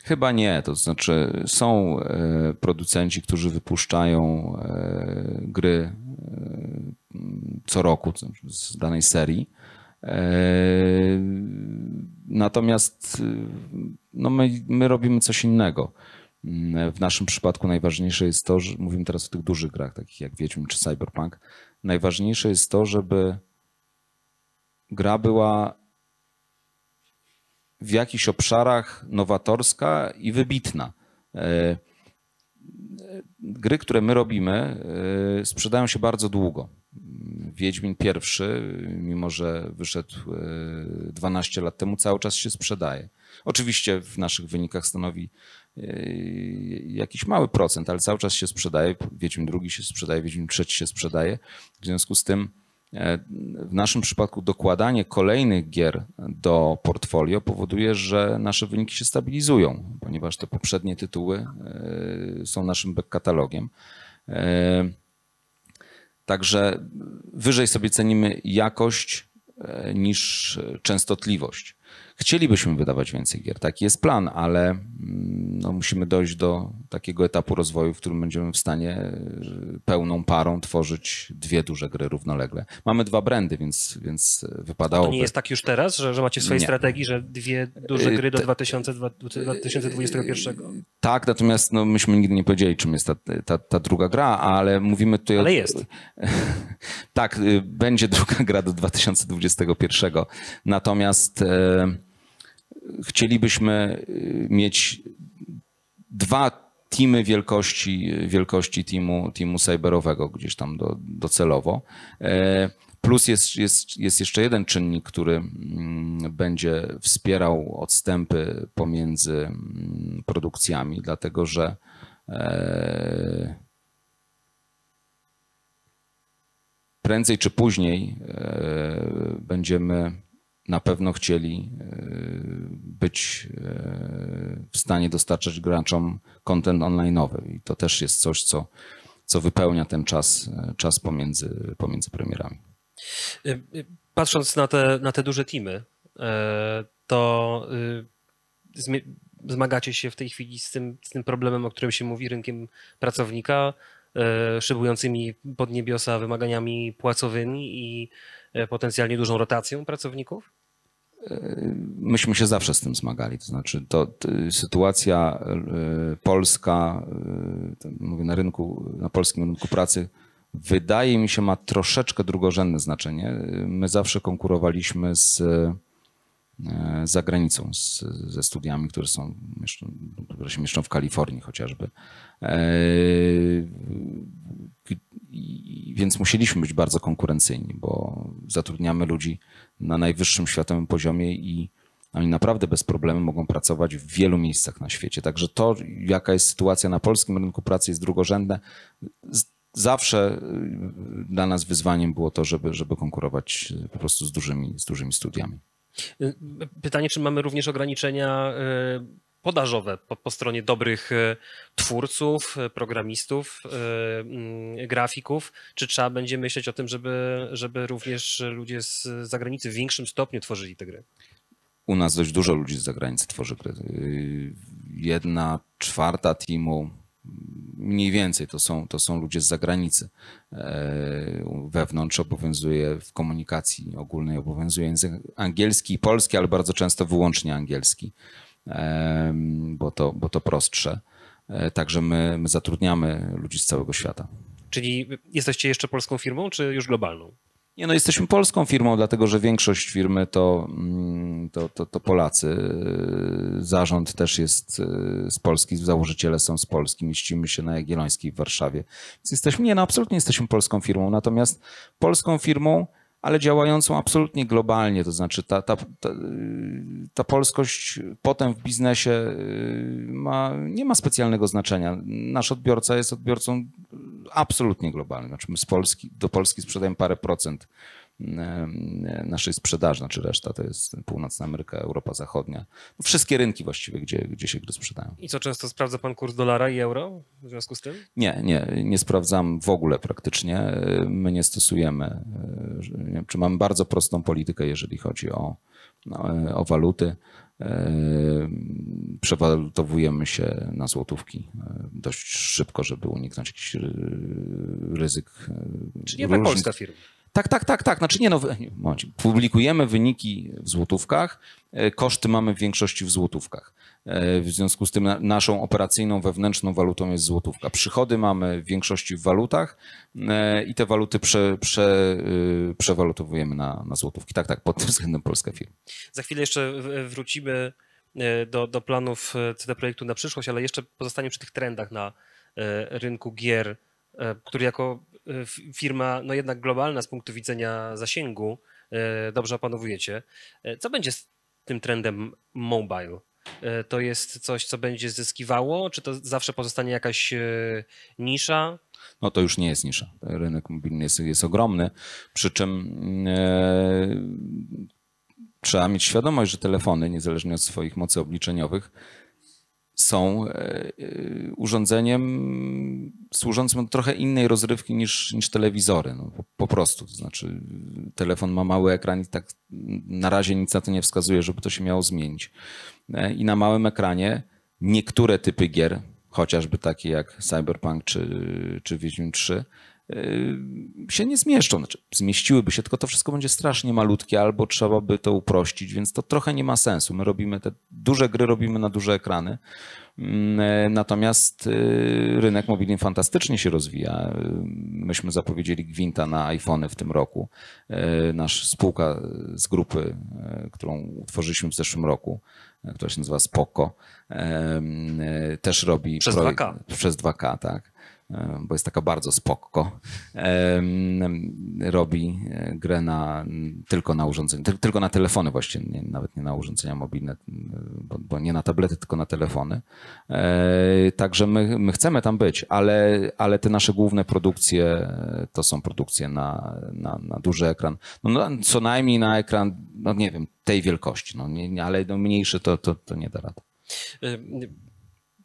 Chyba nie, to znaczy są e, producenci, którzy wypuszczają e, gry e, co roku znaczy z danej serii. Natomiast no my, my robimy coś innego. Mm, w naszym przypadku najważniejsze jest to, że mówimy teraz o tych dużych grach, takich jak Wiedźmin czy Cyberpunk. Najważniejsze jest to, żeby gra była w jakichś obszarach nowatorska i wybitna. E, e, gry, które my robimy, e, sprzedają się bardzo długo. Wiedźmin pierwszy, mimo że wyszedł 12 lat temu, cały czas się sprzedaje. Oczywiście w naszych wynikach stanowi jakiś mały procent, ale cały czas się sprzedaje. Wiedźmin drugi się sprzedaje, Wiedźmin trzeci się sprzedaje. W związku z tym E, w naszym przypadku dokładanie kolejnych gier do portfolio powoduje, że nasze wyniki się stabilizują, ponieważ te poprzednie tytuły e, są naszym back katalogiem. E, także wyżej sobie cenimy jakość niż częstotliwość. Chcielibyśmy wydawać więcej gier, taki jest plan, ale mm, no, musimy dojść do takiego etapu rozwoju, w którym będziemy w stanie e, pełną parą tworzyć dwie duże gry równolegle. Mamy dwa brandy, więc, więc wypadało. To nie jest tak już teraz, że, że macie w swojej nie. strategii, że dwie duże e, gry do 2021? E, tak, natomiast no, myśmy nigdy nie powiedzieli, czym jest ta, ta, ta druga gra, ale mówimy tutaj. Ale jest. tak, y, będzie druga gra do 2021. Natomiast chcielibyśmy y, mieć dwa teamy wielkości, wielkości teamu, teamu cyberowego gdzieś tam do, docelowo. E, plus jest, jest, jest jeszcze jeden czynnik, który mm, będzie wspierał odstępy pomiędzy mm, produkcjami, dlatego że e, prędzej czy później e, będziemy na pewno chcieli e, być e, w stanie dostarczać graczom content online'owy i to też jest coś, co, co wypełnia ten czas, e, czas pomiędzy, pomiędzy premierami. Patrząc na te, na te duże teamy, to zmagacie się w tej chwili z tym, z tym problemem, o którym się mówi, rynkiem pracownika, szybującymi pod niebiosa wymaganiami płacowymi i E, potencjalnie dużą rotacją pracowników? E, myśmy się zawsze z tym zmagali. To znaczy, to, to sytuacja e, polska, mówię na rynku, na polskim rynku pracy, wydaje mi się, ma troszeczkę drugorzędne znaczenie. My zawsze konkurowaliśmy z E, za granicą z, ze studiami, które, są, które się mieszczą w Kalifornii chociażby. E, więc musieliśmy być bardzo konkurencyjni, bo zatrudniamy ludzi na najwyższym światowym poziomie i oni naprawdę bez problemu mogą pracować w wielu miejscach na świecie. Także to, jaka jest sytuacja na polskim rynku pracy, jest drugorzędne. Zawsze e, dla nas wyzwaniem było to, żeby, żeby konkurować po prostu z dużymi, z dużymi studiami. Y, pytanie, czy mamy również ograniczenia y, podażowe po, po, stronie dobrych y, twórców, programistów, mm, grafików? Czy trzeba będzie myśleć o tym, żeby, żeby również ludzie z zagranicy w większym stopniu tworzyli te gry? U nas dość dużo ludzi z zagranicy tworzy gry. Jedna czwarta teamu mniej więcej to są, to są ludzie z zagranicy. E, wewnątrz obowiązuje w komunikacji ogólnej obowiązuje język angielski i polski, ale bardzo często wyłącznie angielski, e, bo to, bo to prostsze. E, także my, my zatrudniamy ludzi z całego świata. Czyli jesteście jeszcze polską firmą, czy już globalną? Nie, no jesteśmy polską firmą, dlatego że większość firmy to, mm, to, to, to, Polacy. Zarząd też jest e, z Polski, założyciele są z Polski, mieścimy się na Jagiellońskiej w Warszawie. Więc jesteśmy, nie, no absolutnie jesteśmy polską firmą, natomiast polską firmą ale działającą absolutnie globalnie. To znaczy ta, ta, ta, ta polskość potem w biznesie y, ma, nie ma specjalnego znaczenia. Nasz odbiorca jest odbiorcą absolutnie globalnym. Znaczy my z Polski, do Polski sprzedajemy parę procent naszej sprzedaży, znaczy reszta to jest Północna Ameryka, Europa Zachodnia. Wszystkie rynki właściwie, gdzie, gdzie się gry sprzedają. I co często sprawdza pan kurs dolara i euro w związku z tym? Nie, nie, nie sprawdzam w ogóle praktycznie. My nie stosujemy, e, nie wiem, czy mamy bardzo prostą politykę, jeżeli chodzi o, no, e, o waluty. E, przewalutowujemy się na złotówki dość szybko, żeby uniknąć jakichś ryzyk. Czy nie ma Polska firma? Tak, tak, tak, tak. Znaczy nie, no, publikujemy wyniki w złotówkach, e, koszty mamy w większości w złotówkach. E, w związku z tym naszą operacyjną wewnętrzną walutą jest złotówka. Przychody mamy w większości w walutach e, i te waluty prze, prze, y, przewalutowujemy na, na złotówki. Tak, tak, pod tym względem polska firma. Za chwilę jeszcze wrócimy do, do planów CD Projektu na przyszłość, ale jeszcze pozostanie przy tych trendach na rynku gier, który jako Y, firma, no jednak globalna z punktu widzenia zasięgu, y, dobrze opanowujecie. Y, co będzie z tym trendem mobile? To jest coś, co będzie zyskiwało? Czy to zawsze pozostanie jakaś nisza? No to już nie jest nisza. Rynek mobilny jest, jest ogromny, przy czym e, trzeba mieć świadomość, że telefony, niezależnie od swoich mocy obliczeniowych, są e, e, urządzeniem służącym do trochę innej rozrywki niż, niż telewizory. No, po, prostu. To znaczy, telefon ma mały ekran i tak na razie nic na to nie wskazuje, żeby to się miało zmienić. E, I na małym ekranie niektóre typy gier, chociażby takie jak Cyberpunk czy, czy Wiedźmin 3, Yy, się nie zmieszczą. Znaczy, zmieściłyby się, tylko to wszystko będzie strasznie malutkie, albo trzeba by to uprościć, więc to trochę nie ma sensu. My robimy te duże gry, robimy na duże ekrany. Mm, e, natomiast y, rynek mobilny fantastycznie się rozwija. Y, myśmy zapowiedzieli Gwinta na iPhony w tym roku. Y, nasz spółka z grupy, którą utworzyliśmy w zeszłym roku, która się nazywa Spoko, też robi. Przez projekt, 2K. Przez 2K, tak E, bo jest taka bardzo spoko, e, robi e, grę na, tylko na urządzenia, tylko na telefony właściwie, nie, nawet nie na urządzenia mobilne, bo, bo, nie na tablety, tylko na telefony. Także my, my chcemy tam być, ale, ale te nasze główne produkcje to są produkcje na, na, na duży ekran. No, no, co najmniej na ekran, no nie wiem, tej wielkości, no, nie, ale no, mniejszy to, to, to nie da rady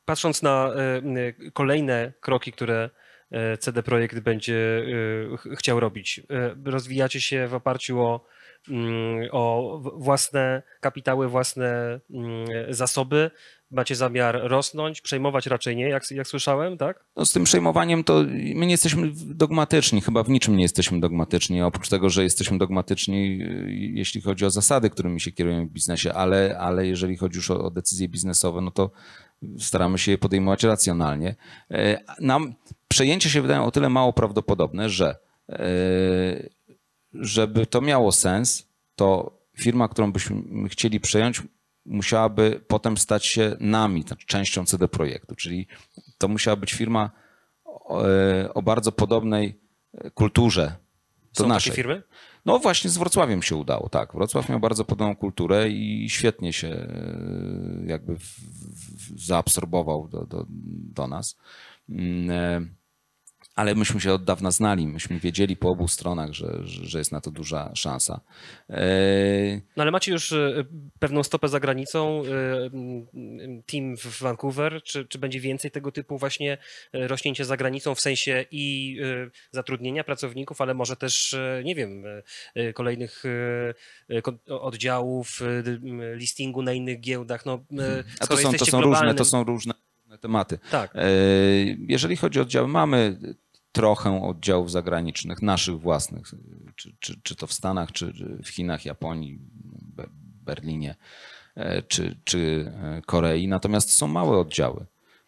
patrząc na e, e, kolejne kroki, które e, CD Projekt będzie chciał robić, rozwijacie się w oparciu o, mm, o własne kapitały, własne mm, zasoby, macie zamiar rosnąć, przejmować raczej nie, jak, jak słyszałem, tak? No z tym przejmowaniem to my nie jesteśmy dogmatyczni, chyba w niczym nie jesteśmy dogmatyczni, oprócz tego, że jesteśmy dogmatyczni, y, jeśli chodzi o zasady, którymi się kierujemy w biznesie, ale, ale jeżeli chodzi już o, o decyzje biznesowe, no to staramy się je podejmować racjonalnie. E, nam przejęcie się wydaje o tyle mało prawdopodobne, że e, żeby to miało sens, to firma, którą byśmy chcieli przejąć, musiałaby potem stać się nami, częścią CD Projektu. Czyli to musiała być firma o, e, o bardzo podobnej e, kulturze do Są naszej. firmy? No właśnie z Wrocławiem się udało, tak. Wrocław miał bardzo podobną kulturę i świetnie się e, jakby w, w, zaabsorbował do, do, do nas. Mm, ale myśmy się od dawna znali, myśmy wiedzieli po obu stronach, że, że jest na to duża szansa. E, no ale macie już e, pewną stopę za granicą, e, team w Vancouver, czy, czy będzie więcej tego typu właśnie rośnięcie za granicą w sensie i zatrudnienia pracowników, ale może też, nie wiem, kolejnych oddziałów, listingu na innych giełdach. No, mhm. A to są, to są różne, to są różne tematy. Tak. Jeżeli chodzi o oddziały, mamy trochę oddziałów zagranicznych, naszych własnych, czy, czy, czy to w Stanach, czy w Chinach, Japonii, Berlinie, e, czy, czy e, Korei. Natomiast są małe oddziały,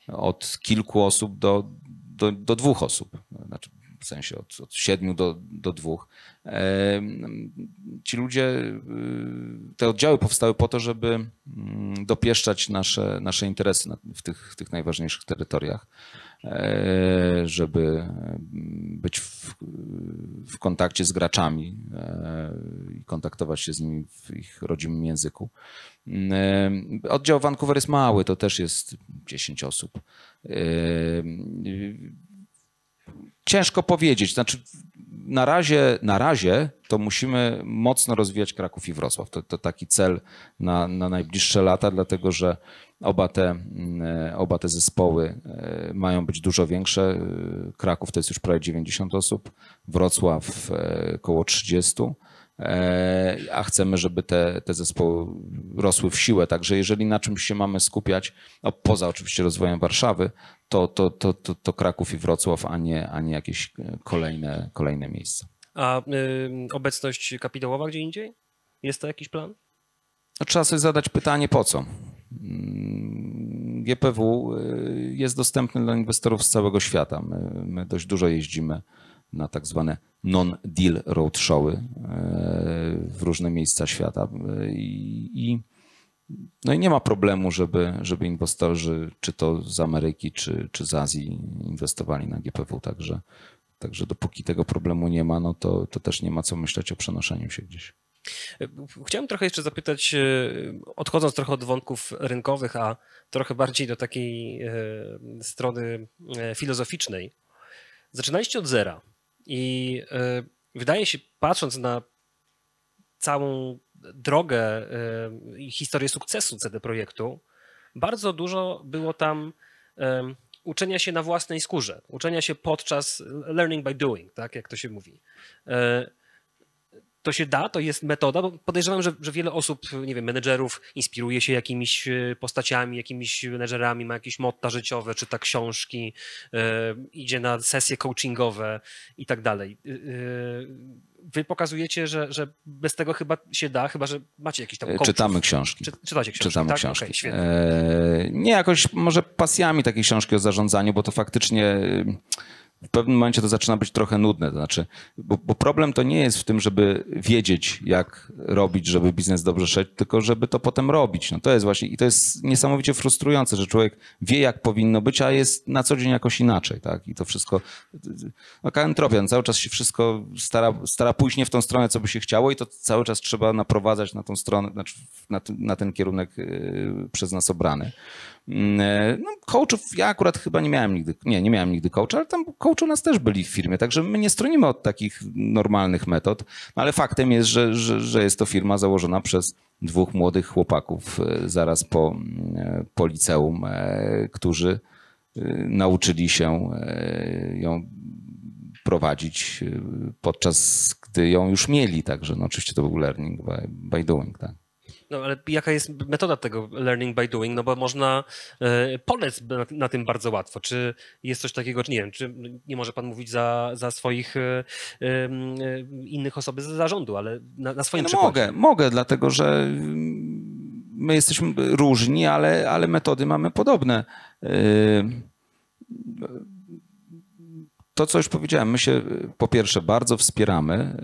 od kilku osób do, do, do dwóch osób. Znaczy, w sensie od, od siedmiu do, do dwóch. E, ci ludzie, te oddziały powstały po to, żeby mm, dopieszczać nasze, nasze interesy w tych, w tych najważniejszych terytoriach. E, żeby mm, być w, w kontakcie z graczami e, i kontaktować się z nimi w ich rodzimym języku. E, oddział Vancouver jest mały, to też jest 10 osób. Ciężko powiedzieć, znaczy na razie, na razie to musimy mocno rozwijać Kraków i Wrocław. To, to taki cel na, na najbliższe lata, dlatego że Oba te, mm, e, oba te zespoły e, mają być dużo większe. E, Kraków to jest już prawie 90 osób, Wrocław około 30 a chcemy, żeby te, te zespoły rosły w siłę. Także jeżeli na czymś się mamy skupiać, no poza oczywiście rozwojem Warszawy, to, to, to, to, to Kraków i Wrocław, a nie, a nie jakieś kolejne, kolejne miejsca. A y, obecność kapitałowa gdzie indziej? Jest to jakiś plan? No, trzeba sobie zadać pytanie, po co? Mm, GPW y, jest dostępny dla inwestorów z całego świata. My, my dość dużo jeździmy na tak zwane non-deal roadshowy y, w różne miejsca świata y, i, i no i nie ma problemu, żeby, żeby inwestorzy, czy to z Ameryki, czy, czy z Azji, inwestowali na GPW. Także, także dopóki tego problemu nie ma, no to, to też nie ma co myśleć o przenoszeniu się gdzieś. Chciałem trochę jeszcze zapytać, e, odchodząc trochę od wątków rynkowych, a trochę bardziej do takiej e, strony e, filozoficznej. Zaczynaliście od zera i wydaje się, patrząc na całą drogę i historię sukcesu CD Projektu, bardzo dużo było tam uczenia się na własnej skórze, uczenia się podczas learning by doing, tak jak to się mówi to się da, to jest metoda, bo podejrzewam, że, że wiele osób, nie wiem, menedżerów inspiruje się jakimiś e, postaciami, jakimiś menedżerami, ma jakieś motta życiowe, czyta książki, yy, idzie na sesje coachingowe i tak dalej. E, wy pokazujecie, że, że bez tego chyba się da, chyba że macie jakieś tam coachów. Czytamy książki. Czy, czytacie książki, Czytamy tak? książki. Okay, eee, nie, jakoś może pasjami takiej książki o zarządzaniu, bo to faktycznie... Yy w pewnym momencie to zaczyna być trochę nudne. To znaczy, bo, bo, problem to nie jest w tym, żeby wiedzieć, jak robić, żeby biznes dobrze szedł, tylko żeby to potem robić. No to jest właśnie, i to jest niesamowicie frustrujące, że człowiek wie, jak powinno być, a jest na co dzień jakoś inaczej, tak? I to wszystko, taka entropia, no cały czas się wszystko stara, stara pójść nie w tą stronę, co by się chciało i to cały czas trzeba naprowadzać na tą stronę, znaczy na, na ten kierunek y, przez nas obrany. Mm, e, no, coachów ja akurat chyba nie miałem nigdy, nie, nie miałem nigdy coacha, ale tam coach u nas też byli w firmie, także my nie stronimy od takich normalnych metod, ale faktem jest, że, że, że jest to firma założona przez dwóch młodych chłopaków e, zaraz po, mm, e, po liceum, którzy nauczyli się ją prowadzić podczas gdy ją już mieli, także no oczywiście to był learning by, by doing, tak. No ale jaka jest metoda tego learning by doing? No bo można e, polec na, na tym bardzo łatwo. Czy jest coś takiego, czy nie wiem, czy nie może pan mówić za, za swoich e, e, innych osoby z zarządu, ale na, na swoim no przykładzie. Mogę, mogę, dlatego że my jesteśmy różni, ale, ale metody mamy podobne. To, co już powiedziałem, my się po pierwsze bardzo wspieramy,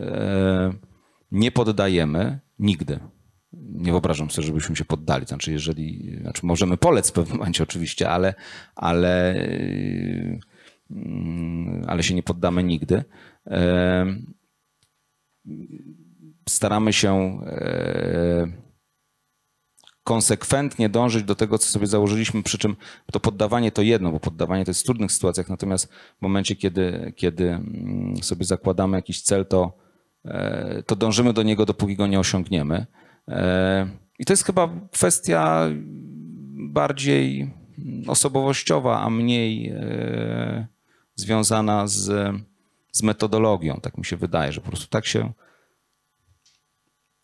nie poddajemy nigdy nie wyobrażam sobie, żebyśmy się poddali. Znaczy, jeżeli, znaczy możemy polec w pewnym momencie oczywiście, ale, ale, yy, ale się nie poddamy nigdy. Yy, staramy się yy, konsekwentnie dążyć do tego, co sobie założyliśmy, przy czym to poddawanie to jedno, bo poddawanie to jest w trudnych sytuacjach, natomiast w momencie, kiedy, kiedy mm, sobie zakładamy jakiś cel, to, to dążymy do niego, dopóki go nie osiągniemy. E, I to jest chyba kwestia bardziej osobowościowa, a mniej e, związana z, z metodologią. Tak mi się wydaje, że po prostu tak się.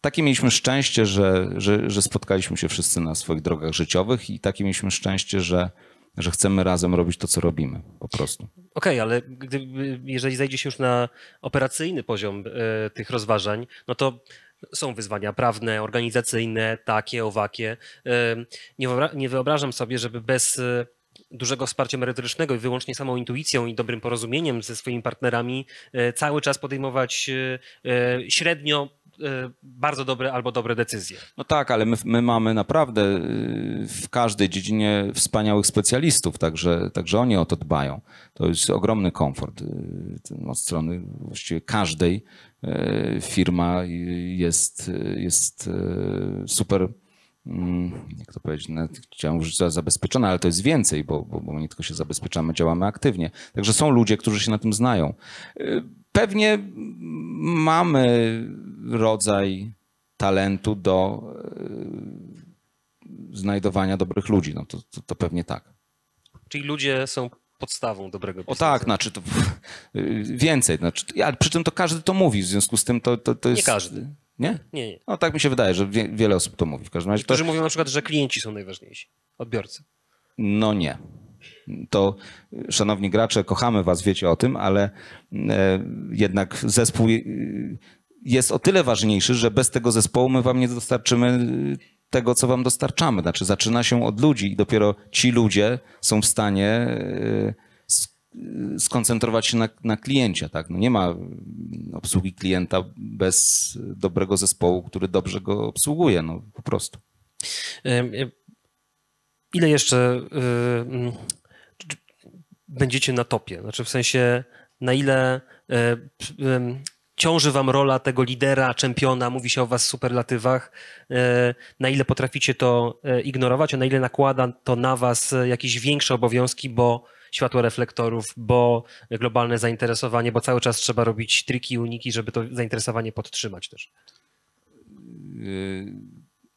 Takie mieliśmy szczęście, że, że, że spotkaliśmy się wszyscy na swoich drogach życiowych i takie mieliśmy szczęście, że, że chcemy razem robić to, co robimy, po prostu. Okej, okay, ale gdy, jeżeli zajdzie się już na operacyjny poziom y, tych rozważań, no to są wyzwania prawne, organizacyjne, takie, owakie. Nie wyobrażam sobie, żeby bez e, dużego wsparcia merytorycznego i wyłącznie samą intuicją i dobrym porozumieniem ze swoimi partnerami e, cały czas podejmować e, średnio E, bardzo dobre albo dobre decyzje. No tak, ale my, my mamy naprawdę y, w każdej dziedzinie wspaniałych specjalistów, także, także oni o to dbają. To jest ogromny komfort y, od strony właściwie każdej. Y, firma jest, jest super mm, jak to powiedzieć, chciałem użyć zabezpieczona ale to jest więcej, bo, bo, bo nie tylko się zabezpieczamy, działamy aktywnie. Także są ludzie, którzy się na tym znają. Pewnie mamy rodzaj talentu do e, znajdowania dobrych ludzi. No to, to, to pewnie tak. Czyli ludzie są podstawą dobrego biznesu. O tak, znaczy to więcej. Znaczy, ale przy czym to każdy to mówi, w związku z tym to, to, to jest... Nie każdy. Nie? Nie, nie. No tak mi się wydaje, że wie, wiele osób to mówi. W każdym razie Niektórzy to... mówią na przykład, że klienci są najważniejsi, odbiorcy. No nie to szanowni gracze, kochamy was, wiecie o tym, ale e, jednak zespół e, jest o tyle ważniejszy, że bez tego zespołu my wam nie dostarczymy e, tego, co wam dostarczamy. Znaczy zaczyna się od ludzi i dopiero ci ludzie są w stanie skoncentrować się na, na kliencie. Tak? No nie ma mm, obsługi klienta bez dobrego zespołu, który dobrze go obsługuje, no po prostu. Ile jeszcze... Y, mm, będziecie na topie. Znaczy w sensie, na ile y, y, ciąży wam rola tego lidera, czempiona, mówi się o was w superlatywach, e, na ile potraficie to e, ignorować, a na ile nakłada to na was jakieś większe obowiązki, bo światło reflektorów, bo globalne zainteresowanie, bo cały czas trzeba robić triki, uniki, żeby to zainteresowanie podtrzymać też. Yy,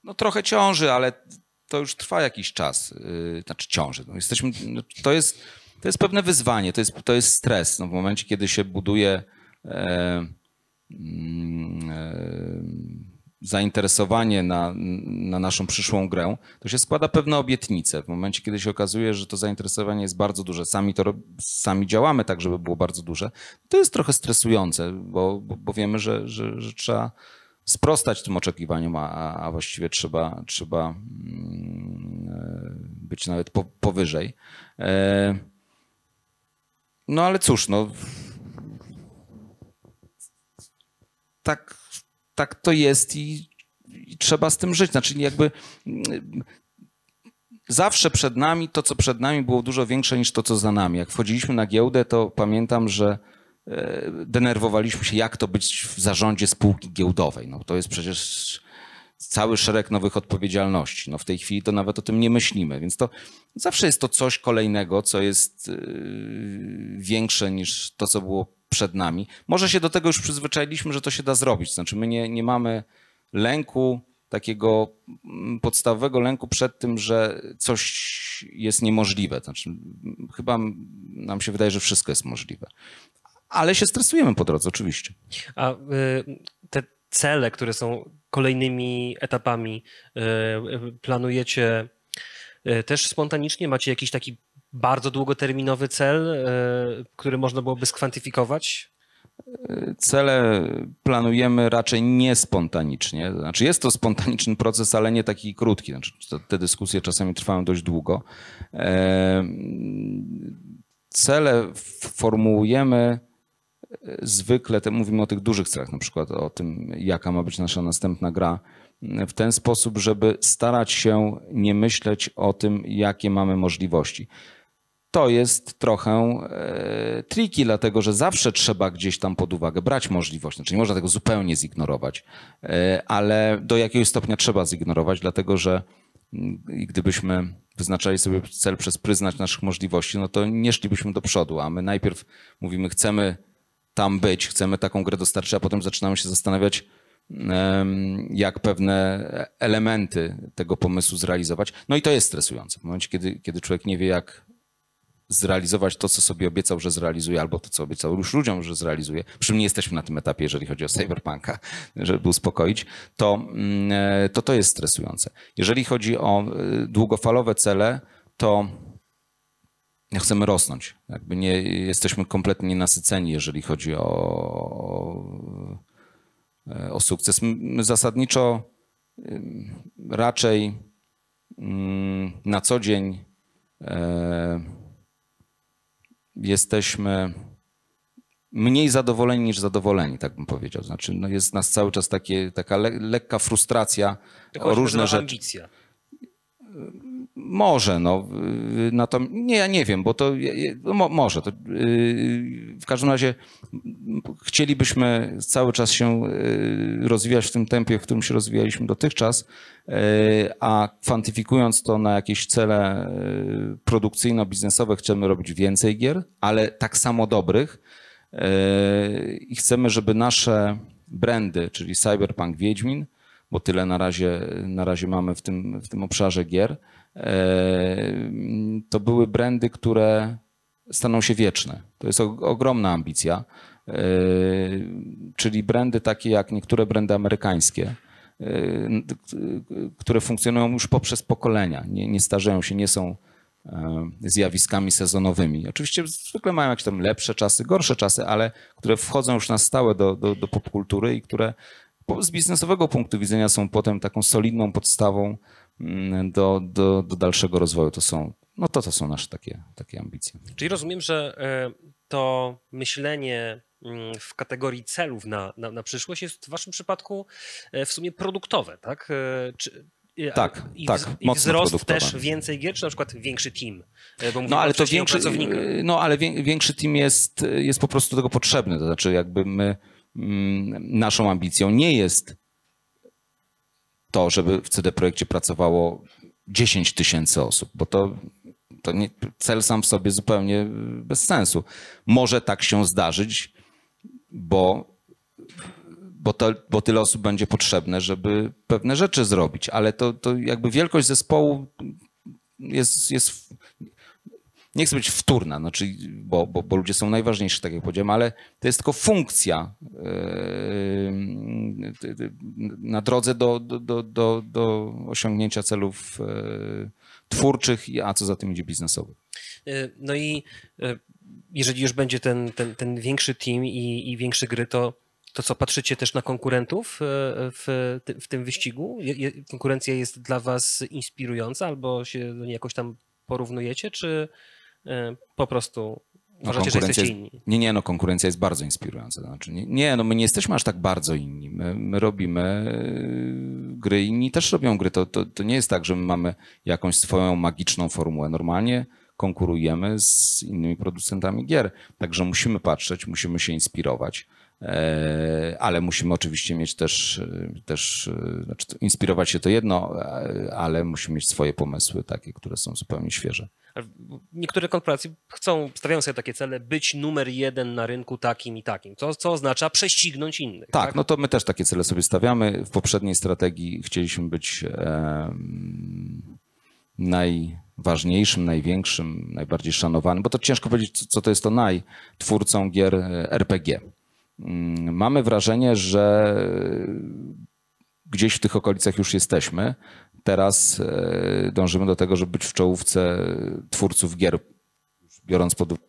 no trochę ciąży, ale to już trwa jakiś czas. Yy, znaczy ciąży. No, jesteśmy, no to jest to jest pewne wyzwanie, to jest, to jest stres. No, w momencie, kiedy się buduje e, mm, e, zainteresowanie na, na naszą przyszłą grę, to się składa pewne obietnice. W momencie, kiedy się okazuje, że to zainteresowanie jest bardzo duże, sami, to, sami działamy tak, żeby było bardzo duże, to jest trochę stresujące, bo, bo, bo wiemy, że, że, że trzeba sprostać tym oczekiwaniom, a, a właściwie trzeba, trzeba mm, e, być nawet po, powyżej. E, no ale cóż, no. Tak, tak to jest i, i trzeba z tym żyć. Znaczy, jakby mm, zawsze przed nami to, co przed nami, było dużo większe niż to, co za nami. Jak wchodziliśmy na giełdę, to pamiętam, że e, denerwowaliśmy się, jak to być w zarządzie spółki giełdowej. No to jest przecież cały szereg nowych odpowiedzialności. No w tej chwili to nawet o tym nie myślimy, więc to zawsze jest to coś kolejnego, co jest y, większe niż to, co było przed nami. Może się do tego już przyzwyczailiśmy, że to się da zrobić. Znaczy, my nie, nie mamy lęku, takiego mm, podstawowego lęku przed tym, że coś jest niemożliwe. Znaczy, chyba nam się wydaje, że wszystko jest możliwe. Ale się stresujemy po drodze, oczywiście. A y, te cele, które są kolejnymi etapami? E, e, planujecie e, też spontanicznie? Macie jakiś taki bardzo długoterminowy cel, który można byłoby skwantyfikować? Cele planujemy raczej niespontanicznie. Znaczy, jest to spontaniczny proces, ale nie taki krótki. Znaczy, te dyskusje czasami trwają dość długo. Cele formułujemy zwykle te, mówimy o tych dużych celach, na przykład o tym, jaka ma być nasza następna gra, w ten sposób, żeby starać się nie myśleć o tym, jakie mamy możliwości. To jest trochę e, triki, dlatego że zawsze trzeba gdzieś tam pod uwagę brać możliwość. Znaczy nie można tego zupełnie zignorować, e, ale do jakiegoś stopnia trzeba zignorować, dlatego że gdybyśmy wyznaczali sobie cel przez pryzmat naszych możliwości, no to nie szlibyśmy do przodu, a my najpierw mówimy, chcemy tam być, chcemy taką grę dostarczyć, a potem zaczynamy się zastanawiać, jak pewne elementy tego pomysłu zrealizować. No i to jest stresujące. W momencie, kiedy, kiedy człowiek nie wie, jak zrealizować to, co sobie obiecał, że zrealizuje, albo to, co obiecał już ludziom, że zrealizuje, przy czym nie jesteśmy na tym etapie, jeżeli chodzi o cyberpunka, żeby uspokoić, to mm, e, to, to jest stresujące. Jeżeli chodzi o e, długofalowe cele, to chcemy rosnąć. Jakby nie, jesteśmy kompletnie nienasyceni, jeżeli chodzi o, o sukces. My zasadniczo y, raczej mm, na co dzień y, jesteśmy mniej zadowoleni niż zadowoleni, tak bym powiedział. Znaczy no jest nas cały czas takie, taka lekka frustracja Tylko o różne rzeczy. Ambicja może, no. Natomiast, nie, ja nie wiem, bo to no, może. To, y, w każdym razie chcielibyśmy cały czas się y, rozwijać w tym tempie, w którym się rozwijaliśmy dotychczas, y, a kwantyfikując to na jakieś cele produkcyjno-biznesowe, chcemy robić więcej gier, ale tak samo dobrych i chcemy, żeby nasze brandy, czyli Cyberpunk Wiedźmin, bo tyle na razie, na razie mamy w tym, w tym obszarze gier, E, to były brandy, które staną się wieczne. To jest ogromna ambicja. E, czyli brandy takie jak niektóre brandy amerykańskie, e, które funkcjonują już poprzez pokolenia, nie, nie starzeją się, nie są zjawiskami sezonowymi. Oczywiście zwykle mają jakieś tam lepsze czasy, gorsze czasy, ale które wchodzą już na stałe do, do, do popkultury i które z biznesowego punktu widzenia są potem taką solidną podstawą Mm, do, do, do dalszego rozwoju. To są, no to, to są nasze takie, takie ambicje. Czyli rozumiem, że e, to myślenie mm, w kategorii celów na, na, na przyszłość jest w waszym przypadku e, w sumie produktowe, tak? E, czy, tak, i, tak, i wzrost produktowa. też więcej gier, czy na przykład większy team? no, ale to większy, no ale większy team jest, jest po prostu tego potrzebny, to znaczy jakby my, mm, naszą ambicją nie jest to, żeby w CD Projekcie pracowało 10 tysięcy osób, bo to, to nie, cel sam w sobie zupełnie bez sensu. Może tak się zdarzyć, bo, bo, to, bo tyle osób będzie potrzebne, żeby pewne rzeczy zrobić, ale to, to jakby wielkość zespołu jest, jest nie chcę być wtórna, znaczy, bo, bo, bo ludzie są najważniejsi, tak jak powiedziałem, ale to jest tylko funkcja yy, na drodze do, do, do, do, osiągnięcia celów yy, twórczych, a co za tym idzie biznesowych. Yy, no i jeżeli już będzie ten, ten, ten większy team i, i większe gry, to, to co patrzycie też na konkurentów w, w tym wyścigu? Konkurencja jest dla Was inspirująca albo się no, jakoś tam porównujecie, czy, Y, po prostu no, uważacie, że jesteście inni. nie, nie, no konkurencja jest bardzo inspirująca. Znaczy, nie, nie, no my nie jesteśmy aż tak bardzo inni. My, my robimy y, gry, inni też robią gry. To, to, to nie jest tak, że my mamy jakąś swoją magiczną formułę. Normalnie konkurujemy z innymi producentami gier. Także musimy patrzeć, musimy się inspirować. E, ale musimy oczywiście mieć też, e, też e, znaczy inspirować się to jedno, ale musimy mieć swoje pomysły takie, które są zupełnie świeże. Niektóre korporacje chcą, stawiają sobie takie cele, być numer jeden na rynku takim i takim, co, co oznacza prześcignąć innych. Tak, tak? no to my też takie cele sobie stawiamy. W poprzedniej strategii chcieliśmy być um, naj ważniejszym, największym, najbardziej szanowanym, bo to ciężko powiedzieć, co to jest to naj, twórcą gier RPG. Mm, mamy wrażenie, że gdzieś w tych okolicach już jesteśmy. Teraz e, dążymy do tego, żeby być w czołówce twórców gier, biorąc pod uwagę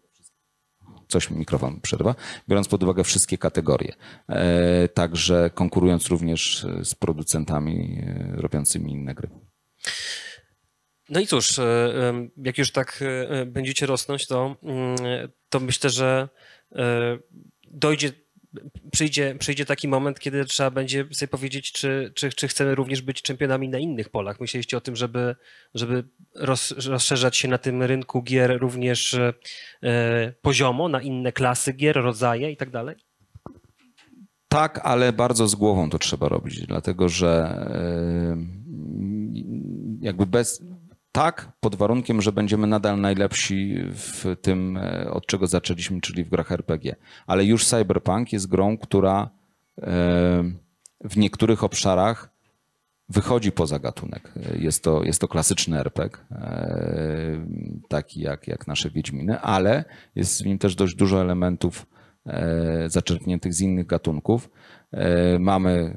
coś mi mikrofon przerwa, biorąc pod uwagę wszystkie kategorie. E, także konkurując również z producentami e, robiącymi inne gry. No i cóż, jak już tak będziecie rosnąć, to, mm, to myślę, że dojdzie przyjdzie, przyjdzie taki moment, kiedy trzeba będzie sobie powiedzieć, czy, czy, czy chcemy również być czempionami na innych polach. Myśleliście o tym, żeby, żeby roz, rozszerzać się na tym rynku gier również e, poziomo, na inne klasy gier, rodzaje i tak dalej? Tak, ale bardzo z głową to trzeba robić, dlatego że e, jakby bez, tak, pod warunkiem, że będziemy nadal najlepsi w tym, e, od czego zaczęliśmy, czyli w grach RPG. Ale już Cyberpunk jest grą, która e, w niektórych obszarach wychodzi poza gatunek. Jest to, jest to klasyczny RPG, e, taki jak, jak nasze Wiedźminy, ale jest w nim też dość dużo elementów zaczerpniętych z innych gatunków. Mamy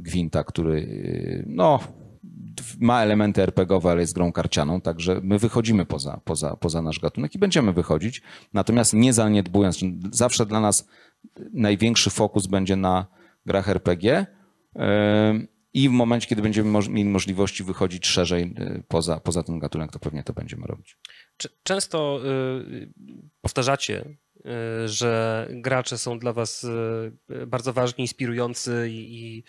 Gwinta, który no, ma elementy RPGowe, ale jest grą karcianą, także my wychodzimy poza, poza, poza nasz gatunek i będziemy wychodzić. Natomiast nie zaniedbując, zawsze dla nas największy fokus będzie na grach RPG. E, I w momencie, kiedy będziemy mieli możliwości wychodzić szerzej e, poza, poza ten gatunek, to pewnie to będziemy robić. Często e, powtarzacie Y, że gracze są dla Was y, bardzo ważni, inspirujący i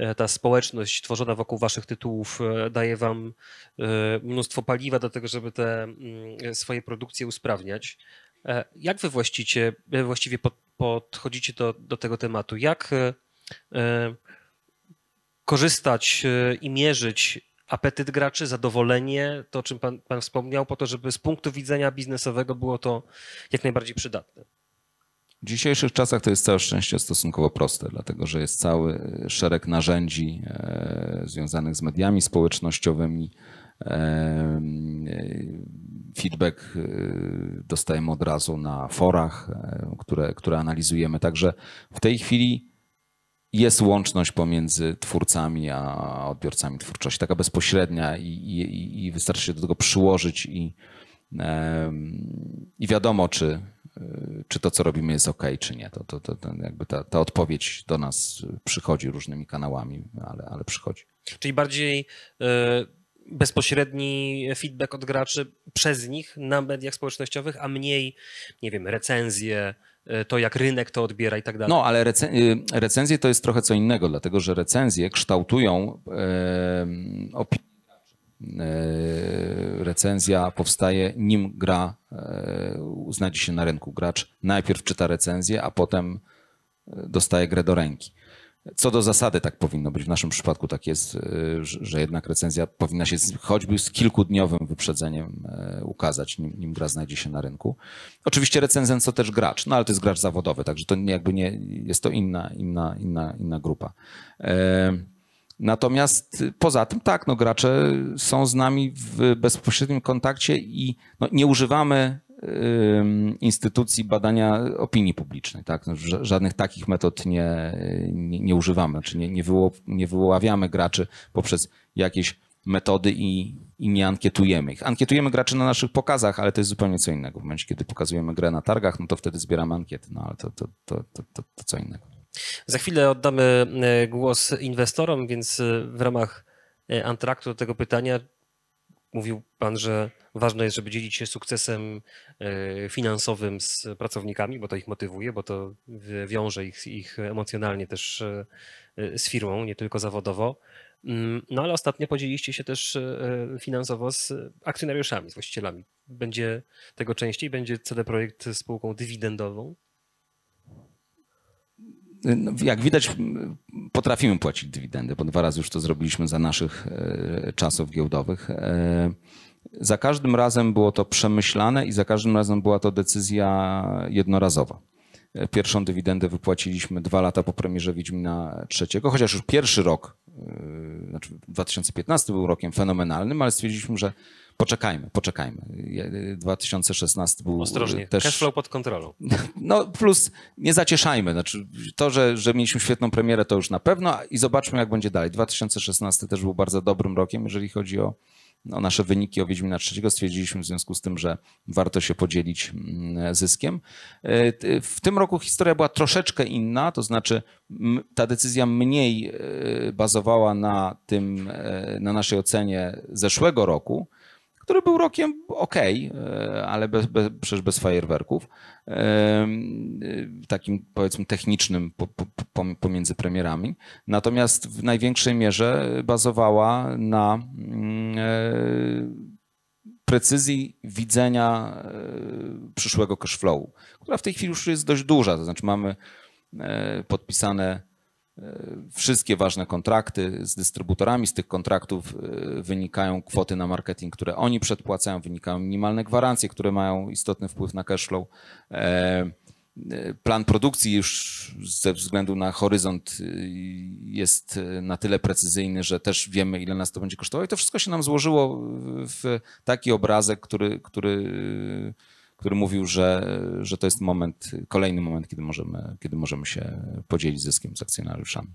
y, ta społeczność tworzona wokół Waszych tytułów daje Wam mnóstwo paliwa do tego, żeby te mm, swoje produkcje usprawniać. E, jak Wy e, właściwie, właściwie podchodzicie do, do tego tematu? Jak korzystać i mierzyć apetyt graczy, zadowolenie, to o czym pan, pan wspomniał, po to, żeby z punktu widzenia biznesowego było to jak najbardziej przydatne. W dzisiejszych czasach to jest całe szczęście stosunkowo proste, dlatego że jest cały e, szereg narzędzi e, związanych z mediami społecznościowymi. E, feedback dostajemy od razu na forach, które, które analizujemy. Także w tej chwili jest łączność pomiędzy twórcami a odbiorcami twórczości, taka bezpośrednia i, i, i wystarczy się do tego przyłożyć i, i wiadomo, czy, e, czy to, co robimy, jest ok, czy nie. To, to, to, to jakby ta, ta odpowiedź do nas przychodzi różnymi kanałami, ale, ale przychodzi. Czyli bardziej e, bezpośredni feedback od graczy przez nich na mediach społecznościowych, a mniej, nie wiem, recenzje, E, to jak rynek to odbiera i tak dalej. No, ale recen y, recenzje to jest trochę co innego, dlatego że recenzje kształtują e, opinię. E, recenzja powstaje, nim gra e, znajdzie się na rynku. Gracz najpierw czyta recenzję, a potem e, dostaje grę do ręki co do zasady tak powinno być. W naszym przypadku tak jest, y, że jednak recenzja powinna się choćby z kilkudniowym wyprzedzeniem e, ukazać, nim, nim gra znajdzie się na rynku. Oczywiście recenzent to też gracz, no ale to jest gracz zawodowy, także to jakby nie, jest to inna, inna, inna, inna grupa. E, natomiast y, poza tym tak, no gracze są z nami w bezpośrednim kontakcie i no, nie używamy instytucji badania opinii publicznej. Tak? No, żadnych takich metod nie, nie, nie używamy, czy nie, nie, wyło, nie wyławiamy graczy poprzez jakieś metody i, i nie ankietujemy ich. Ankietujemy graczy na naszych pokazach, ale to jest zupełnie co innego. W momencie, kiedy pokazujemy grę na targach, no to wtedy zbieramy ankiety, no ale to, to, to, to, to, to co innego. Za chwilę oddamy e, głos inwestorom, więc e, w ramach e, antraktu do tego pytania, Mówił Pan, że ważne jest, żeby dzielić się sukcesem e, finansowym z pracownikami, bo to ich motywuje, bo to wiąże ich, ich emocjonalnie też e, e, z firmą, nie tylko zawodowo. Mm, no ale ostatnio podzieliście się też finansowo z akcjonariuszami, z właścicielami. Będzie tego częściej? Będzie CD Projekt z spółką dywidendową? No, jak widać, potrafimy płacić dywidendy, bo dwa razy już to zrobiliśmy za naszych e, czasów giełdowych. E, za każdym razem było to przemyślane i za każdym razem była to decyzja jednorazowa. E, pierwszą dywidendę wypłaciliśmy dwa lata po premierze Wiedźmina trzeciego, chociaż już pierwszy rok, znaczy 2015 był rokiem fenomenalnym, ale stwierdziliśmy, że Poczekajmy, poczekajmy. 2016 y, był y, Ostrożnie, też... cashflow pod kontrolą. No plus nie zacieszajmy. Znaczy, to, że, że mieliśmy świetną premierę, to już na pewno i zobaczmy, jak będzie dalej. 2016 też był bardzo dobrym rokiem, jeżeli chodzi o, no, nasze wyniki o Wiedźmina trzeciego stwierdziliśmy w związku z tym, że warto się podzielić mm, zyskiem. Y, w tym roku historia była troszeczkę inna, to znaczy ta decyzja mniej bazowała na tym, na naszej ocenie zeszłego roku, który był rokiem ok, e, ale bez, bez, przecież bez fajerwerków, e, e, takim powiedzmy technicznym pomiędzy premierami. Natomiast w największej mierze bazowała na mm, precyzji widzenia przyszłego cashflowu, która w tej chwili już jest dość duża. To znaczy mamy podpisane wszystkie ważne kontrakty z dystrybutorami. Z tych kontraktów e, wynikają kwoty na marketing, które oni przedpłacają, wynikają minimalne gwarancje, które mają istotny wpływ na cashflow. E, e, plan produkcji już ze względu na horyzont jest na tyle precyzyjny, że też wiemy, ile nas to będzie kosztowało, i to wszystko się nam złożyło w taki obrazek, który, który który mówił, że, że to jest moment, kolejny moment, kiedy możemy, kiedy możemy się podzielić zyskiem z akcjonariuszami.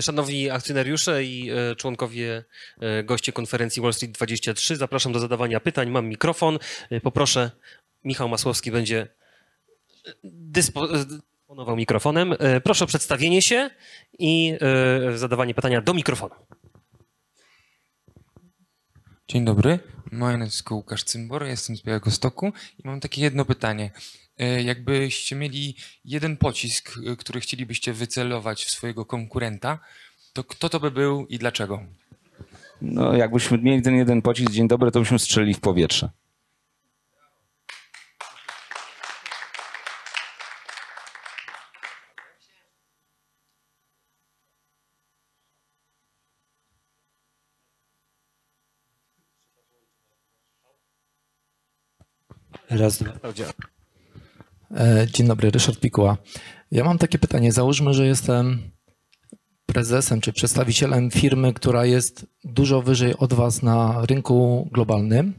Szanowni akcjonariusze i e, członkowie, e, goście konferencji Wall Street 23, zapraszam do zadawania pytań. Mam mikrofon. E, poproszę, Michał Masłowski będzie dysponował mikrofonem. Proszę o przedstawienie się i zadawanie pytania do mikrofonu. Dzień dobry. Moje nazwisko Łukasz Cymbor, jestem z Białego Stoku i mam takie jedno pytanie. E, jakbyście mieli jeden pocisk, e, który chcielibyście wycelować w swojego konkurenta, to kto to by był i dlaczego? No, jakbyśmy mieli ten jeden pocisk, dzień dobry, to byśmy strzelili w powietrze. Raz, dwa. E, dzień dobry, Ryszard Pikuła. Ja mam takie pytanie. Załóżmy, że jestem prezesem czy przedstawicielem firmy, która jest dużo wyżej od Was na rynku globalnym,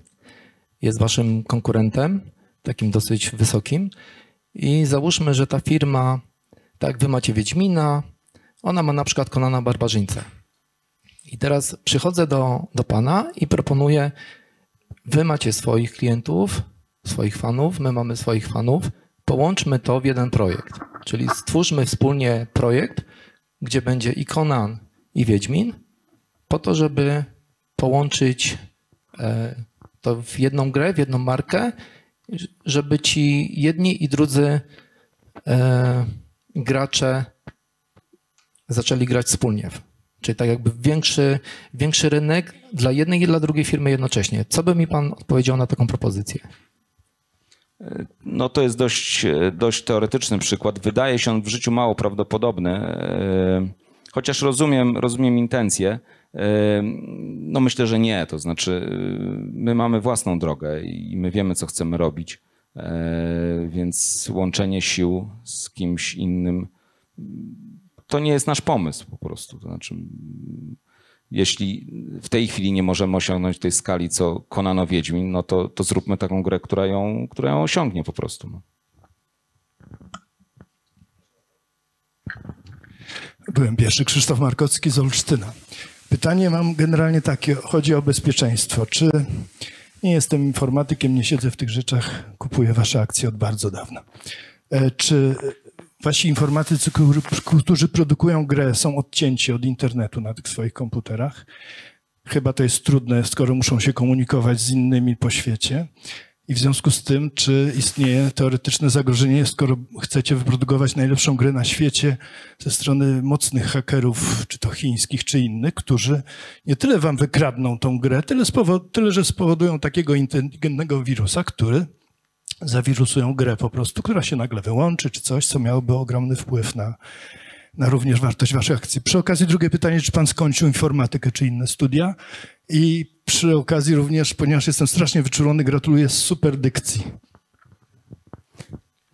jest Waszym konkurentem, takim dosyć wysokim. I załóżmy, że ta firma, tak, Wy macie Wiedźmina, ona ma na przykład Konana Barbarzyńcę. I teraz przychodzę do, do Pana i proponuję, Wy macie swoich klientów, swoich fanów, my mamy swoich fanów. Połączmy to w jeden projekt. Czyli stwórzmy wspólnie projekt, gdzie będzie i Conan, i Wiedźmin, po to, żeby połączyć e, to w jedną grę, w jedną markę, żeby ci jedni i drudzy e, gracze zaczęli grać wspólnie. Czyli tak jakby większy, większy rynek dla jednej i dla drugiej firmy jednocześnie. Co by mi pan odpowiedział na taką propozycję? No to jest dość, dość teoretyczny przykład. Wydaje się on w życiu mało prawdopodobny, e, chociaż rozumiem, rozumiem intencje. E, no myślę, że nie. To znaczy, e, my mamy własną drogę i my wiemy, co chcemy robić, więc łączenie sił z kimś innym to nie jest nasz pomysł po prostu. To znaczy, jeśli w tej chwili nie możemy osiągnąć tej skali, co Konano Wiedźmin, no to, to zróbmy taką grę, która ją, która ją osiągnie po prostu. No. Byłem pierwszy, Krzysztof Markowski z Olsztyna. Pytanie mam generalnie takie, chodzi o bezpieczeństwo. Czy nie jestem informatykiem, nie siedzę w tych rzeczach, kupuję wasze akcje od bardzo dawna. E, czy wasi informatycy, którzy produkują grę, są odcięci od internetu na tych swoich komputerach. Chyba to jest trudne, skoro muszą się komunikować z innymi po świecie. I w związku z tym, czy istnieje teoretyczne zagrożenie, skoro chcecie wyprodukować najlepszą grę na świecie ze strony mocnych hakerów, czy to chińskich, czy innych, którzy nie tyle wam wykradną tą grę, tyle, tyle że spowodują takiego inteligentnego wirusa, który zawirusują grę po prostu, która się nagle wyłączy, czy coś, co miałoby ogromny wpływ na, na również wartość waszej akcji. Przy okazji drugie pytanie, czy pan skończył informatykę czy inne studia? I przy okazji również, ponieważ jestem strasznie wyczulony, gratuluję super dykcji.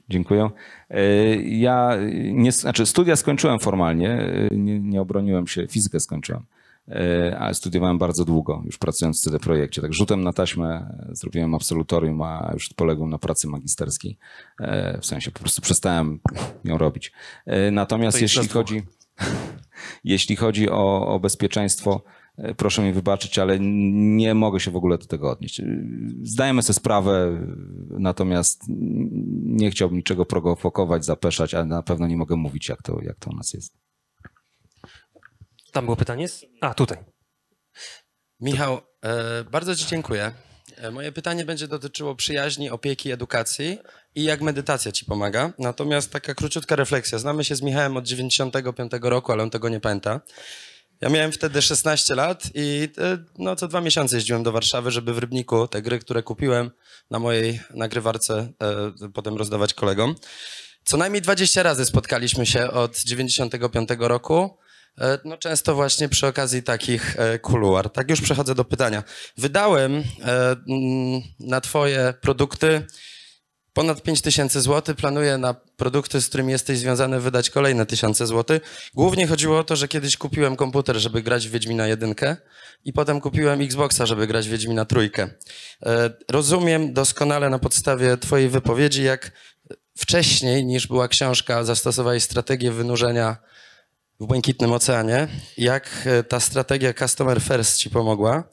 Dziękuję. E, ja nie, znaczy studia skończyłem formalnie, e, nie, nie obroniłem się, fizykę skończyłem ale studiowałem bardzo długo, już pracując w CD Projekcie. Tak rzutem na taśmę e, zrobiłem absolutorium, a już poległem na pracy magisterskiej. E, w sensie po prostu przestałem ją robić. E, natomiast jeśli chodzi, jeśli chodzi o, o bezpieczeństwo, proszę mi wybaczyć, ale nie mogę się w ogóle do tego odnieść. Zdajemy sobie sprawę, natomiast nie chciałbym niczego progofokować, zapeszać, ale na pewno nie mogę mówić, jak to, jak to u nas jest. Tam było pytanie? A, tutaj. Michał, e, bardzo Ci dziękuję. E, moje pytanie będzie dotyczyło przyjaźni, opieki, edukacji i jak medytacja Ci pomaga. Natomiast taka króciutka refleksja. Znamy się z Michałem od 95 roku, ale on tego nie pamięta. Ja miałem wtedy 16 lat i e, no, co dwa miesiące jeździłem do Warszawy, żeby w Rybniku te gry, które kupiłem na mojej nagrywarce, e, potem rozdawać kolegom. Co najmniej 20 razy spotkaliśmy się od 95 roku E, no często właśnie przy okazji takich e, kuluar. Tak już przechodzę do pytania. Wydałem e, mm, na twoje produkty ponad 5000 tysięcy Planuję na produkty, z którymi jesteś związany, wydać kolejne tysiące zł. Głównie chodziło o to, że kiedyś kupiłem komputer, żeby grać w Wiedźmina jedynkę i potem kupiłem Xboxa, żeby grać w Wiedźmina trójkę. Rozumiem doskonale na podstawie twojej wypowiedzi, jak wcześniej niż była książka, zastosowałeś strategię wynurzenia w Błękitnym Oceanie, jak e, ta strategia Customer First Ci pomogła.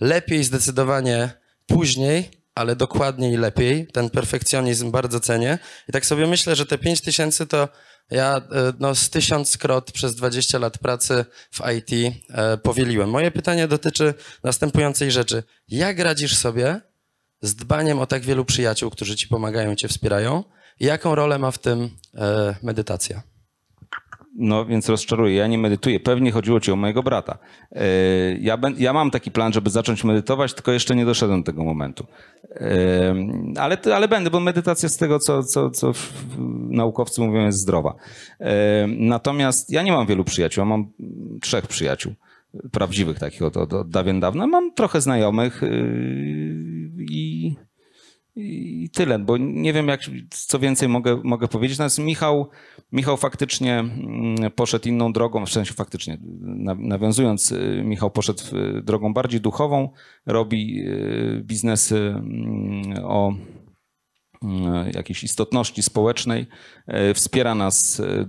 Lepiej zdecydowanie później, ale dokładniej lepiej. Ten perfekcjonizm bardzo cenię. I tak sobie myślę, że te 5 tysięcy to ja e, no, z tysiąc krot przez 20 lat pracy w IT e, powieliłem. Moje pytanie dotyczy następującej rzeczy. Jak radzisz sobie z dbaniem o tak wielu przyjaciół, którzy ci pomagają, cię wspierają? Jaką rolę ma w tym e, medytacja? No więc rozczaruję, ja nie medytuję. Pewnie chodziło ci o mojego brata. E, ja, ben, ja mam taki plan, żeby zacząć medytować, tylko jeszcze nie doszedłem do tego momentu. E, ale, ale będę, bo medytacja z tego, co, co, co naukowcy mówią, jest zdrowa. E, natomiast ja nie mam wielu przyjaciół, ja mam trzech przyjaciół prawdziwych takich od, od, od dawien dawna. Mam trochę znajomych y, i i tyle, bo nie wiem, jak, co więcej mogę, mogę powiedzieć. Natomiast Michał, Michał faktycznie mm, poszedł inną drogą, w sensie faktycznie, nawiązując, y, Michał poszedł drogą bardziej duchową, robi y, biznesy mm, o E, jakiejś istotności społecznej, e, wspiera nas e,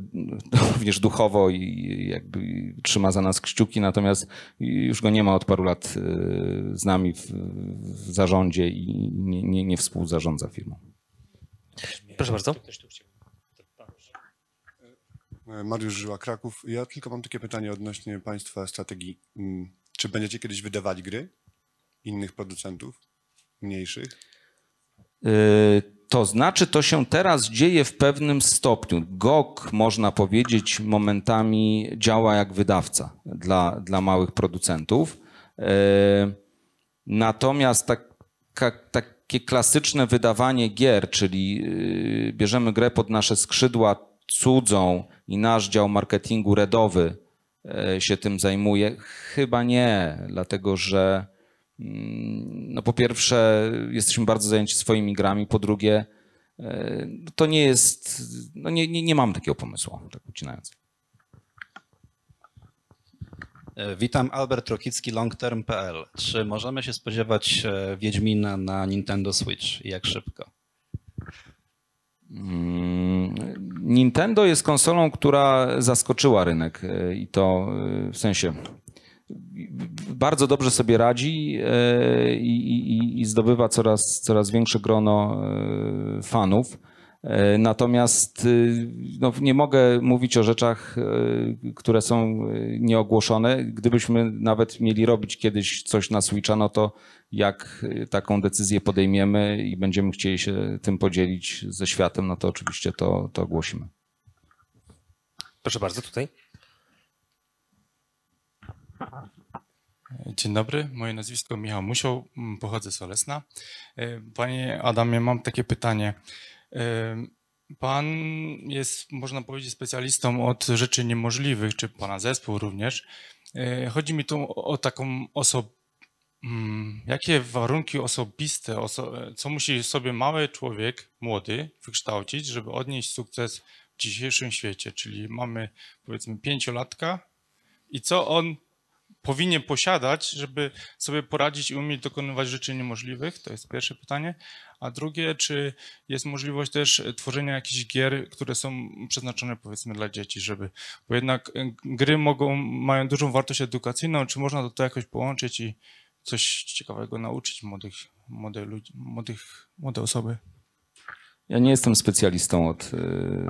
również duchowo i jakby trzyma za nas kciuki, natomiast już go nie ma od paru lat z nami w, zarządzie i nie, nie, nie współzarządza firmą. Proszę bardzo. Mariusz Żyła, Kraków. Ja tylko mam takie pytanie odnośnie Państwa strategii. Mm, czy będziecie kiedyś wydawali gry innych producentów, mniejszych? Yy, to znaczy, to się teraz dzieje w pewnym stopniu. GOG, można powiedzieć, momentami działa jak wydawca dla, dla małych producentów. E, natomiast tak, takie klasyczne wydawanie gier, czyli y, bierzemy grę pod nasze skrzydła cudzą i nasz dział marketingu redowy e, się tym zajmuje, chyba nie, dlatego że Mm, no po pierwsze, jesteśmy bardzo zajęci swoimi grami, po drugie, e, to nie jest, no nie, nie, nie mam takiego pomysłu, tak ucinając. E, witam, Albert Trochicki, longterm.pl. Czy możemy się spodziewać e, Wiedźmina na Nintendo Switch i jak szybko? Mm, Nintendo jest konsolą, która zaskoczyła rynek i to w sensie bardzo dobrze sobie radzi e, i, i, i zdobywa coraz, coraz większe grono e, fanów. E, natomiast no, nie mogę mówić o rzeczach, które są nieogłoszone. Gdybyśmy nawet mieli robić kiedyś coś na Switcha, no to jak taką decyzję podejmiemy i będziemy chcieli się tym podzielić ze światem, no to oczywiście to, to ogłosimy. Proszę bardzo, tutaj. Dzień dobry, moje nazwisko Michał Musioł, mm, pochodzę z Olesna. E, panie Adamie, mam takie pytanie. E, pan jest, można powiedzieć, specjalistą od rzeczy niemożliwych, czy pana zespół również. E, chodzi mi tu o taką osobę, mm, Jakie warunki osobiste, co musi sobie mały człowiek, młody, wykształcić, żeby odnieść sukces w dzisiejszym świecie? Czyli mamy powiedzmy pięciolatka i co on powinien posiadać, żeby sobie poradzić i umieć dokonywać rzeczy niemożliwych? To jest pierwsze pytanie. A drugie, czy jest możliwość też tworzenia jakichś gier, które są przeznaczone powiedzmy dla dzieci, żeby, bo jednak e, gry mogą, mają dużą wartość edukacyjną, czy można to jakoś połączyć i coś ciekawego nauczyć młodych, młode, ludzi, młodych, młode osoby? Ja nie jestem specjalistą od,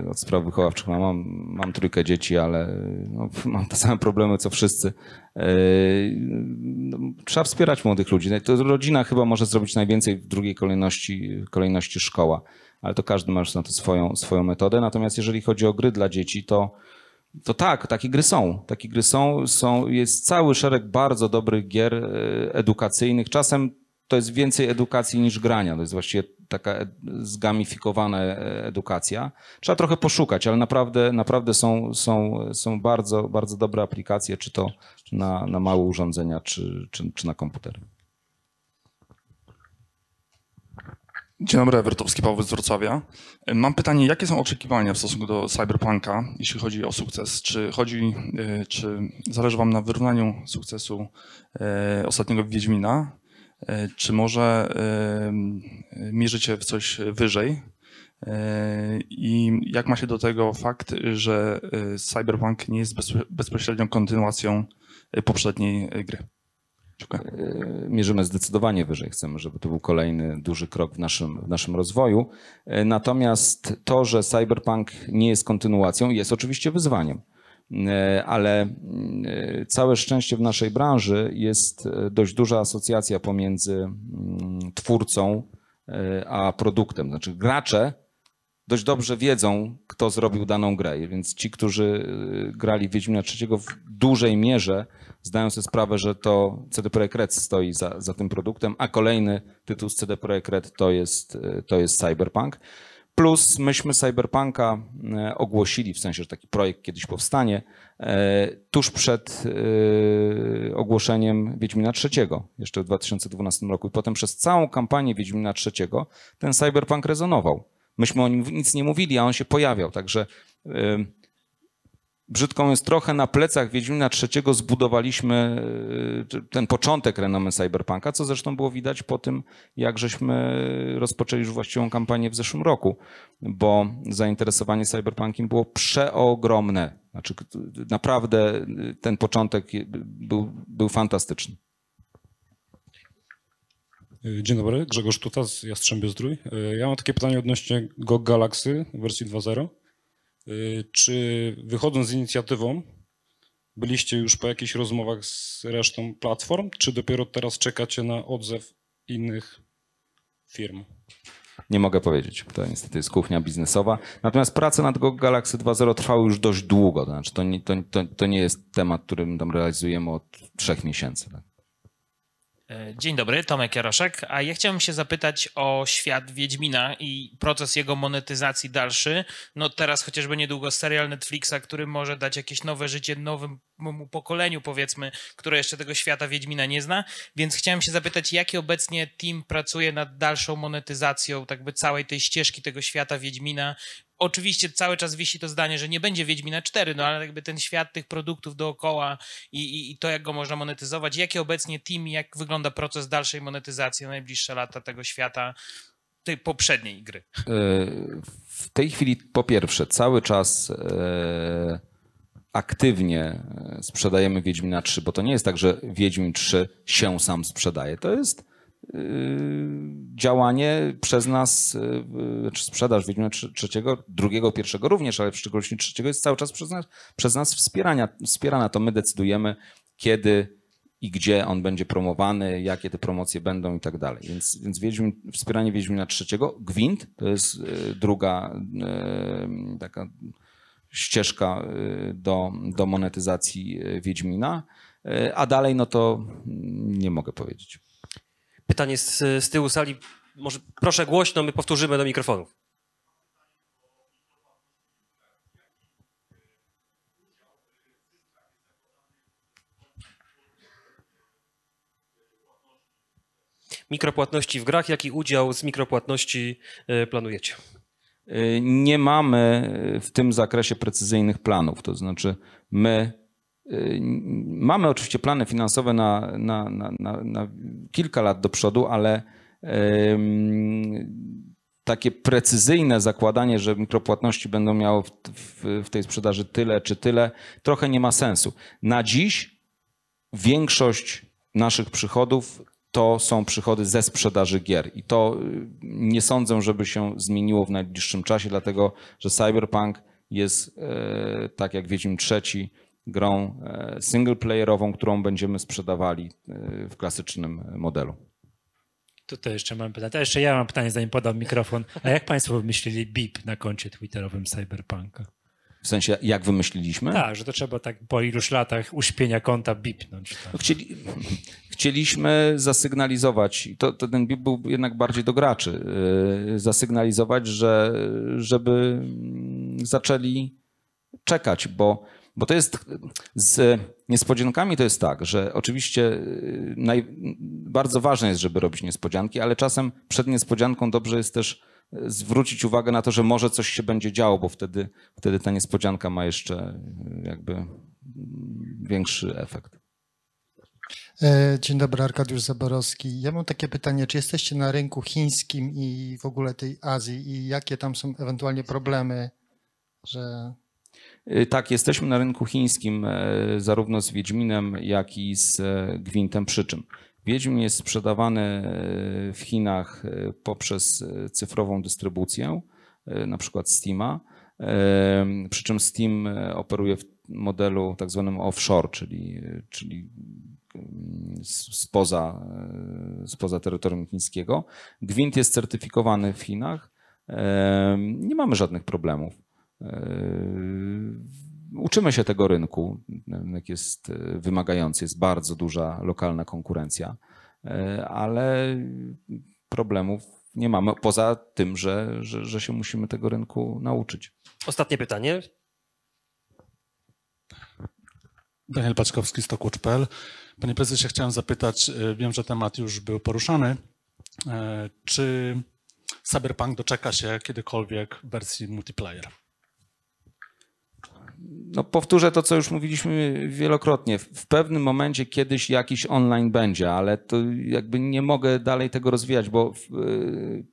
y, od spraw wychowawczych. Mam, mam trójkę dzieci, ale no, mam te same problemy co wszyscy. Y, trzeba wspierać młodych ludzi. To rodzina chyba może zrobić najwięcej w drugiej kolejności, kolejności szkoła, ale to każdy ma już na to swoją, swoją metodę. Natomiast jeżeli chodzi o gry dla dzieci, to, to tak, takie gry są. Takie gry są, są. Jest cały szereg bardzo dobrych gier y, edukacyjnych. Czasem to jest więcej edukacji niż grania. To jest właściwie taka zgamifikowana e, edukacja. Trzeba trochę poszukać, ale naprawdę, naprawdę są, są, są bardzo, bardzo dobre aplikacje, czy to na, na małe urządzenia, czy, czy, czy na komputery. Dzień dobry, Wertowski Paweł z Wrocławia. Mam pytanie, jakie są oczekiwania w stosunku do Cyberpunka, jeśli chodzi o sukces? Czy chodzi, e, czy zależy Wam na wyrównaniu sukcesu e, ostatniego Wiedźmina E, czy może e, mierzycie w coś wyżej? E, I jak ma się do tego fakt, że Cyberpunk nie jest bezpośrednią kontynuacją poprzedniej gry? Dziękuję. Mierzymy zdecydowanie wyżej. Chcemy, żeby to był kolejny duży krok w naszym, w naszym rozwoju. Natomiast to, że Cyberpunk nie jest kontynuacją, jest oczywiście wyzwaniem. E, ale mm, e, całe szczęście w naszej branży jest e, dość duża asocjacja pomiędzy mm, twórcą a produktem. Znaczy, gracze dość dobrze wiedzą, kto zrobił daną grę. Więc ci, którzy grali Wiedźmina III w dużej mierze zdają sobie sprawę, że to CD Projekt Red stoi za, za tym produktem, a kolejny tytuł z CD Projekt Red to jest, to jest Cyberpunk. Plus myśmy Cyberpunka e, ogłosili, w sensie, że taki projekt kiedyś powstanie, e, tuż przed e, ogłoszeniem Wiedźmina III, jeszcze w 2012 roku. I potem przez całą kampanię Wiedźmina III ten Cyberpunk rezonował. Myśmy o nim nic nie mówili, a on się pojawiał. Także brzydką jest trochę na plecach Wiedźmina III zbudowaliśmy e, ten początek renomy cyberpunka, co zresztą było widać po tym, jak żeśmy rozpoczęli już właściwą kampanię w zeszłym roku, bo zainteresowanie cyberpunkiem było przeogromne. Znaczy naprawdę e, ten początek był, był fantastyczny. E, dzień dobry, Grzegorz Tuta z Jastrzębie Zdrój. Ja mam takie pytanie odnośnie GOG Galaxy wersji 2.0. Y, czy wychodząc z inicjatywą, byliście już po jakichś rozmowach z resztą platform, czy dopiero teraz czekacie na odzew innych firm? Nie mogę powiedzieć. To niestety jest kuchnia biznesowa. Natomiast prace nad GOG Galaxy 2.0 trwały już dość długo. To znaczy, to nie, to, to, to nie jest temat, którym tam realizujemy od trzech miesięcy. Tak? E, dzień dobry, Tomek Jaroszek, a ja chciałem się zapytać o świat Wiedźmina i proces jego monetyzacji dalszy. No teraz chociażby niedługo serial Netflixa, który może dać jakieś nowe życie nowemu pokoleniu, powiedzmy, które jeszcze tego świata Wiedźmina nie zna, więc chciałem się zapytać, jaki obecnie team pracuje nad dalszą monetyzacją tak by całej tej ścieżki tego świata Wiedźmina oczywiście cały czas wisi to zdanie, że nie będzie Wiedźmina 4, no ale jakby ten świat tych produktów dookoła i, i, i to, jak go można monetyzować, jakie obecnie team, jak wygląda proces dalszej monetyzacji na najbliższe lata tego świata, tej poprzedniej gry? W tej chwili po pierwsze cały czas e, aktywnie e, sprzedajemy Wiedźmina 3, bo to nie jest tak, że Wiedźmin 3 się sam sprzedaje. To jest Y, działanie przez nas, y, y, czy znaczy sprzedaż Wiedźmina trzeciego, drugiego, pierwszego również, ale w szczególności trzeciego jest cały czas przez nas, przez nas wspierania, wspierana. To my decydujemy, kiedy i gdzie on będzie promowany, jakie te promocje będą i tak dalej. Więc, więc Wiedźmin, wspieranie Wiedźmina trzeciego, Gwint, to jest druga taka ścieżka do, do monetyzacji Wiedźmina, a dalej no to mm, nie mogę powiedzieć. Pytanie z, z tyłu sali. Może proszę głośno, my powtórzymy do mikrofonów. Mikropłatności w grach, jaki udział z mikropłatności e, planujecie? E, nie mamy w tym zakresie precyzyjnych planów, to znaczy my Mamy oczywiście plany finansowe na, na, na, na kilka lat do przodu, ale takie precyzyjne zakładanie, że mikropłatności będą miały w, w, w, tej sprzedaży tyle czy tyle, trochę nie ma sensu. Na dziś większość naszych przychodów to są przychody ze sprzedaży gier i to y, nie sądzę, żeby się zmieniło w najbliższym czasie, dlatego że Cyberpunk jest, e, tak jak Wiedźmin trzeci, grą e, singleplayerową, którą będziemy sprzedawali e, w klasycznym modelu. Tutaj jeszcze mam pytanie. A jeszcze ja mam pytanie, zanim podam mikrofon. A jak Państwo wymyślili BIP na koncie twitterowym Cyberpunka? W sensie, jak wymyśliliśmy? Tak, że to trzeba tak po iluś latach uśpienia konta bipnąć. Tak. Chcieli, chcieliśmy zasygnalizować, to, to, ten bip był jednak bardziej do graczy, e, zasygnalizować, że żeby mm, zaczęli czekać, bo bo to jest z niespodziankami to jest tak, że oczywiście y, naj, bardzo ważne jest, żeby robić niespodzianki, ale czasem przed niespodzianką dobrze jest też y, zwrócić uwagę na to, że może coś się będzie działo, bo wtedy, wtedy ta niespodzianka ma jeszcze y, jakby mm, większy efekt. E, dzień dobry, Arkadiusz Zaborowski. Ja mam takie pytanie, czy jesteście na rynku chińskim i w ogóle tej Azji i jakie tam są ewentualnie problemy, że Y, tak, jesteśmy na rynku chińskim e, zarówno z Wiedźminem, jak i z e, Gwintem Przyczyn. Wiedźmin jest sprzedawany e, w Chinach poprzez cyfrową dystrybucję, na przykład Steama, przy czym Steam operuje w modelu tak zwanym offshore, czyli, czyli mm, spoza, spoza terytorium chińskiego. Gwint jest certyfikowany w Chinach. Nie mamy żadnych problemów. Yy, uczymy się tego rynku. Rynek jest yy, wymagający, jest bardzo duża lokalna konkurencja, yy, ale problemów nie mamy poza tym, że, że, że się musimy tego rynku nauczyć. Ostatnie pytanie. Daniel Paczkowski, Stokłocz.pl. Panie prezesie, chciałem zapytać, wiem, że temat już był poruszany. Czy Cyberpunk doczeka się kiedykolwiek wersji multiplayer? no powtórzę to, co już mówiliśmy wielokrotnie. W pewnym momencie kiedyś jakiś online będzie, ale to jakby nie mogę dalej tego rozwijać, bo y,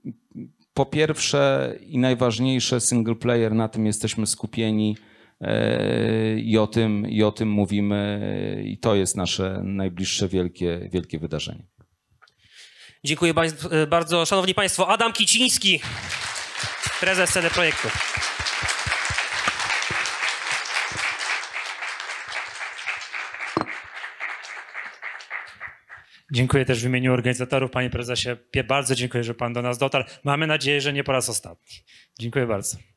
po pierwsze i najważniejsze single player, na tym jesteśmy skupieni y, i o tym, i o tym mówimy i to jest nasze najbliższe wielkie, wielkie wydarzenie. Dziękuję bardzo. Szanowni Państwo, Adam Kiciński, prezes sceny projektu. Dziękuję też w imieniu organizatorów, panie prezesie. Bardzo dziękuję, że pan do nas dotarł. Mamy nadzieję, że nie po raz ostatni. Dziękuję bardzo.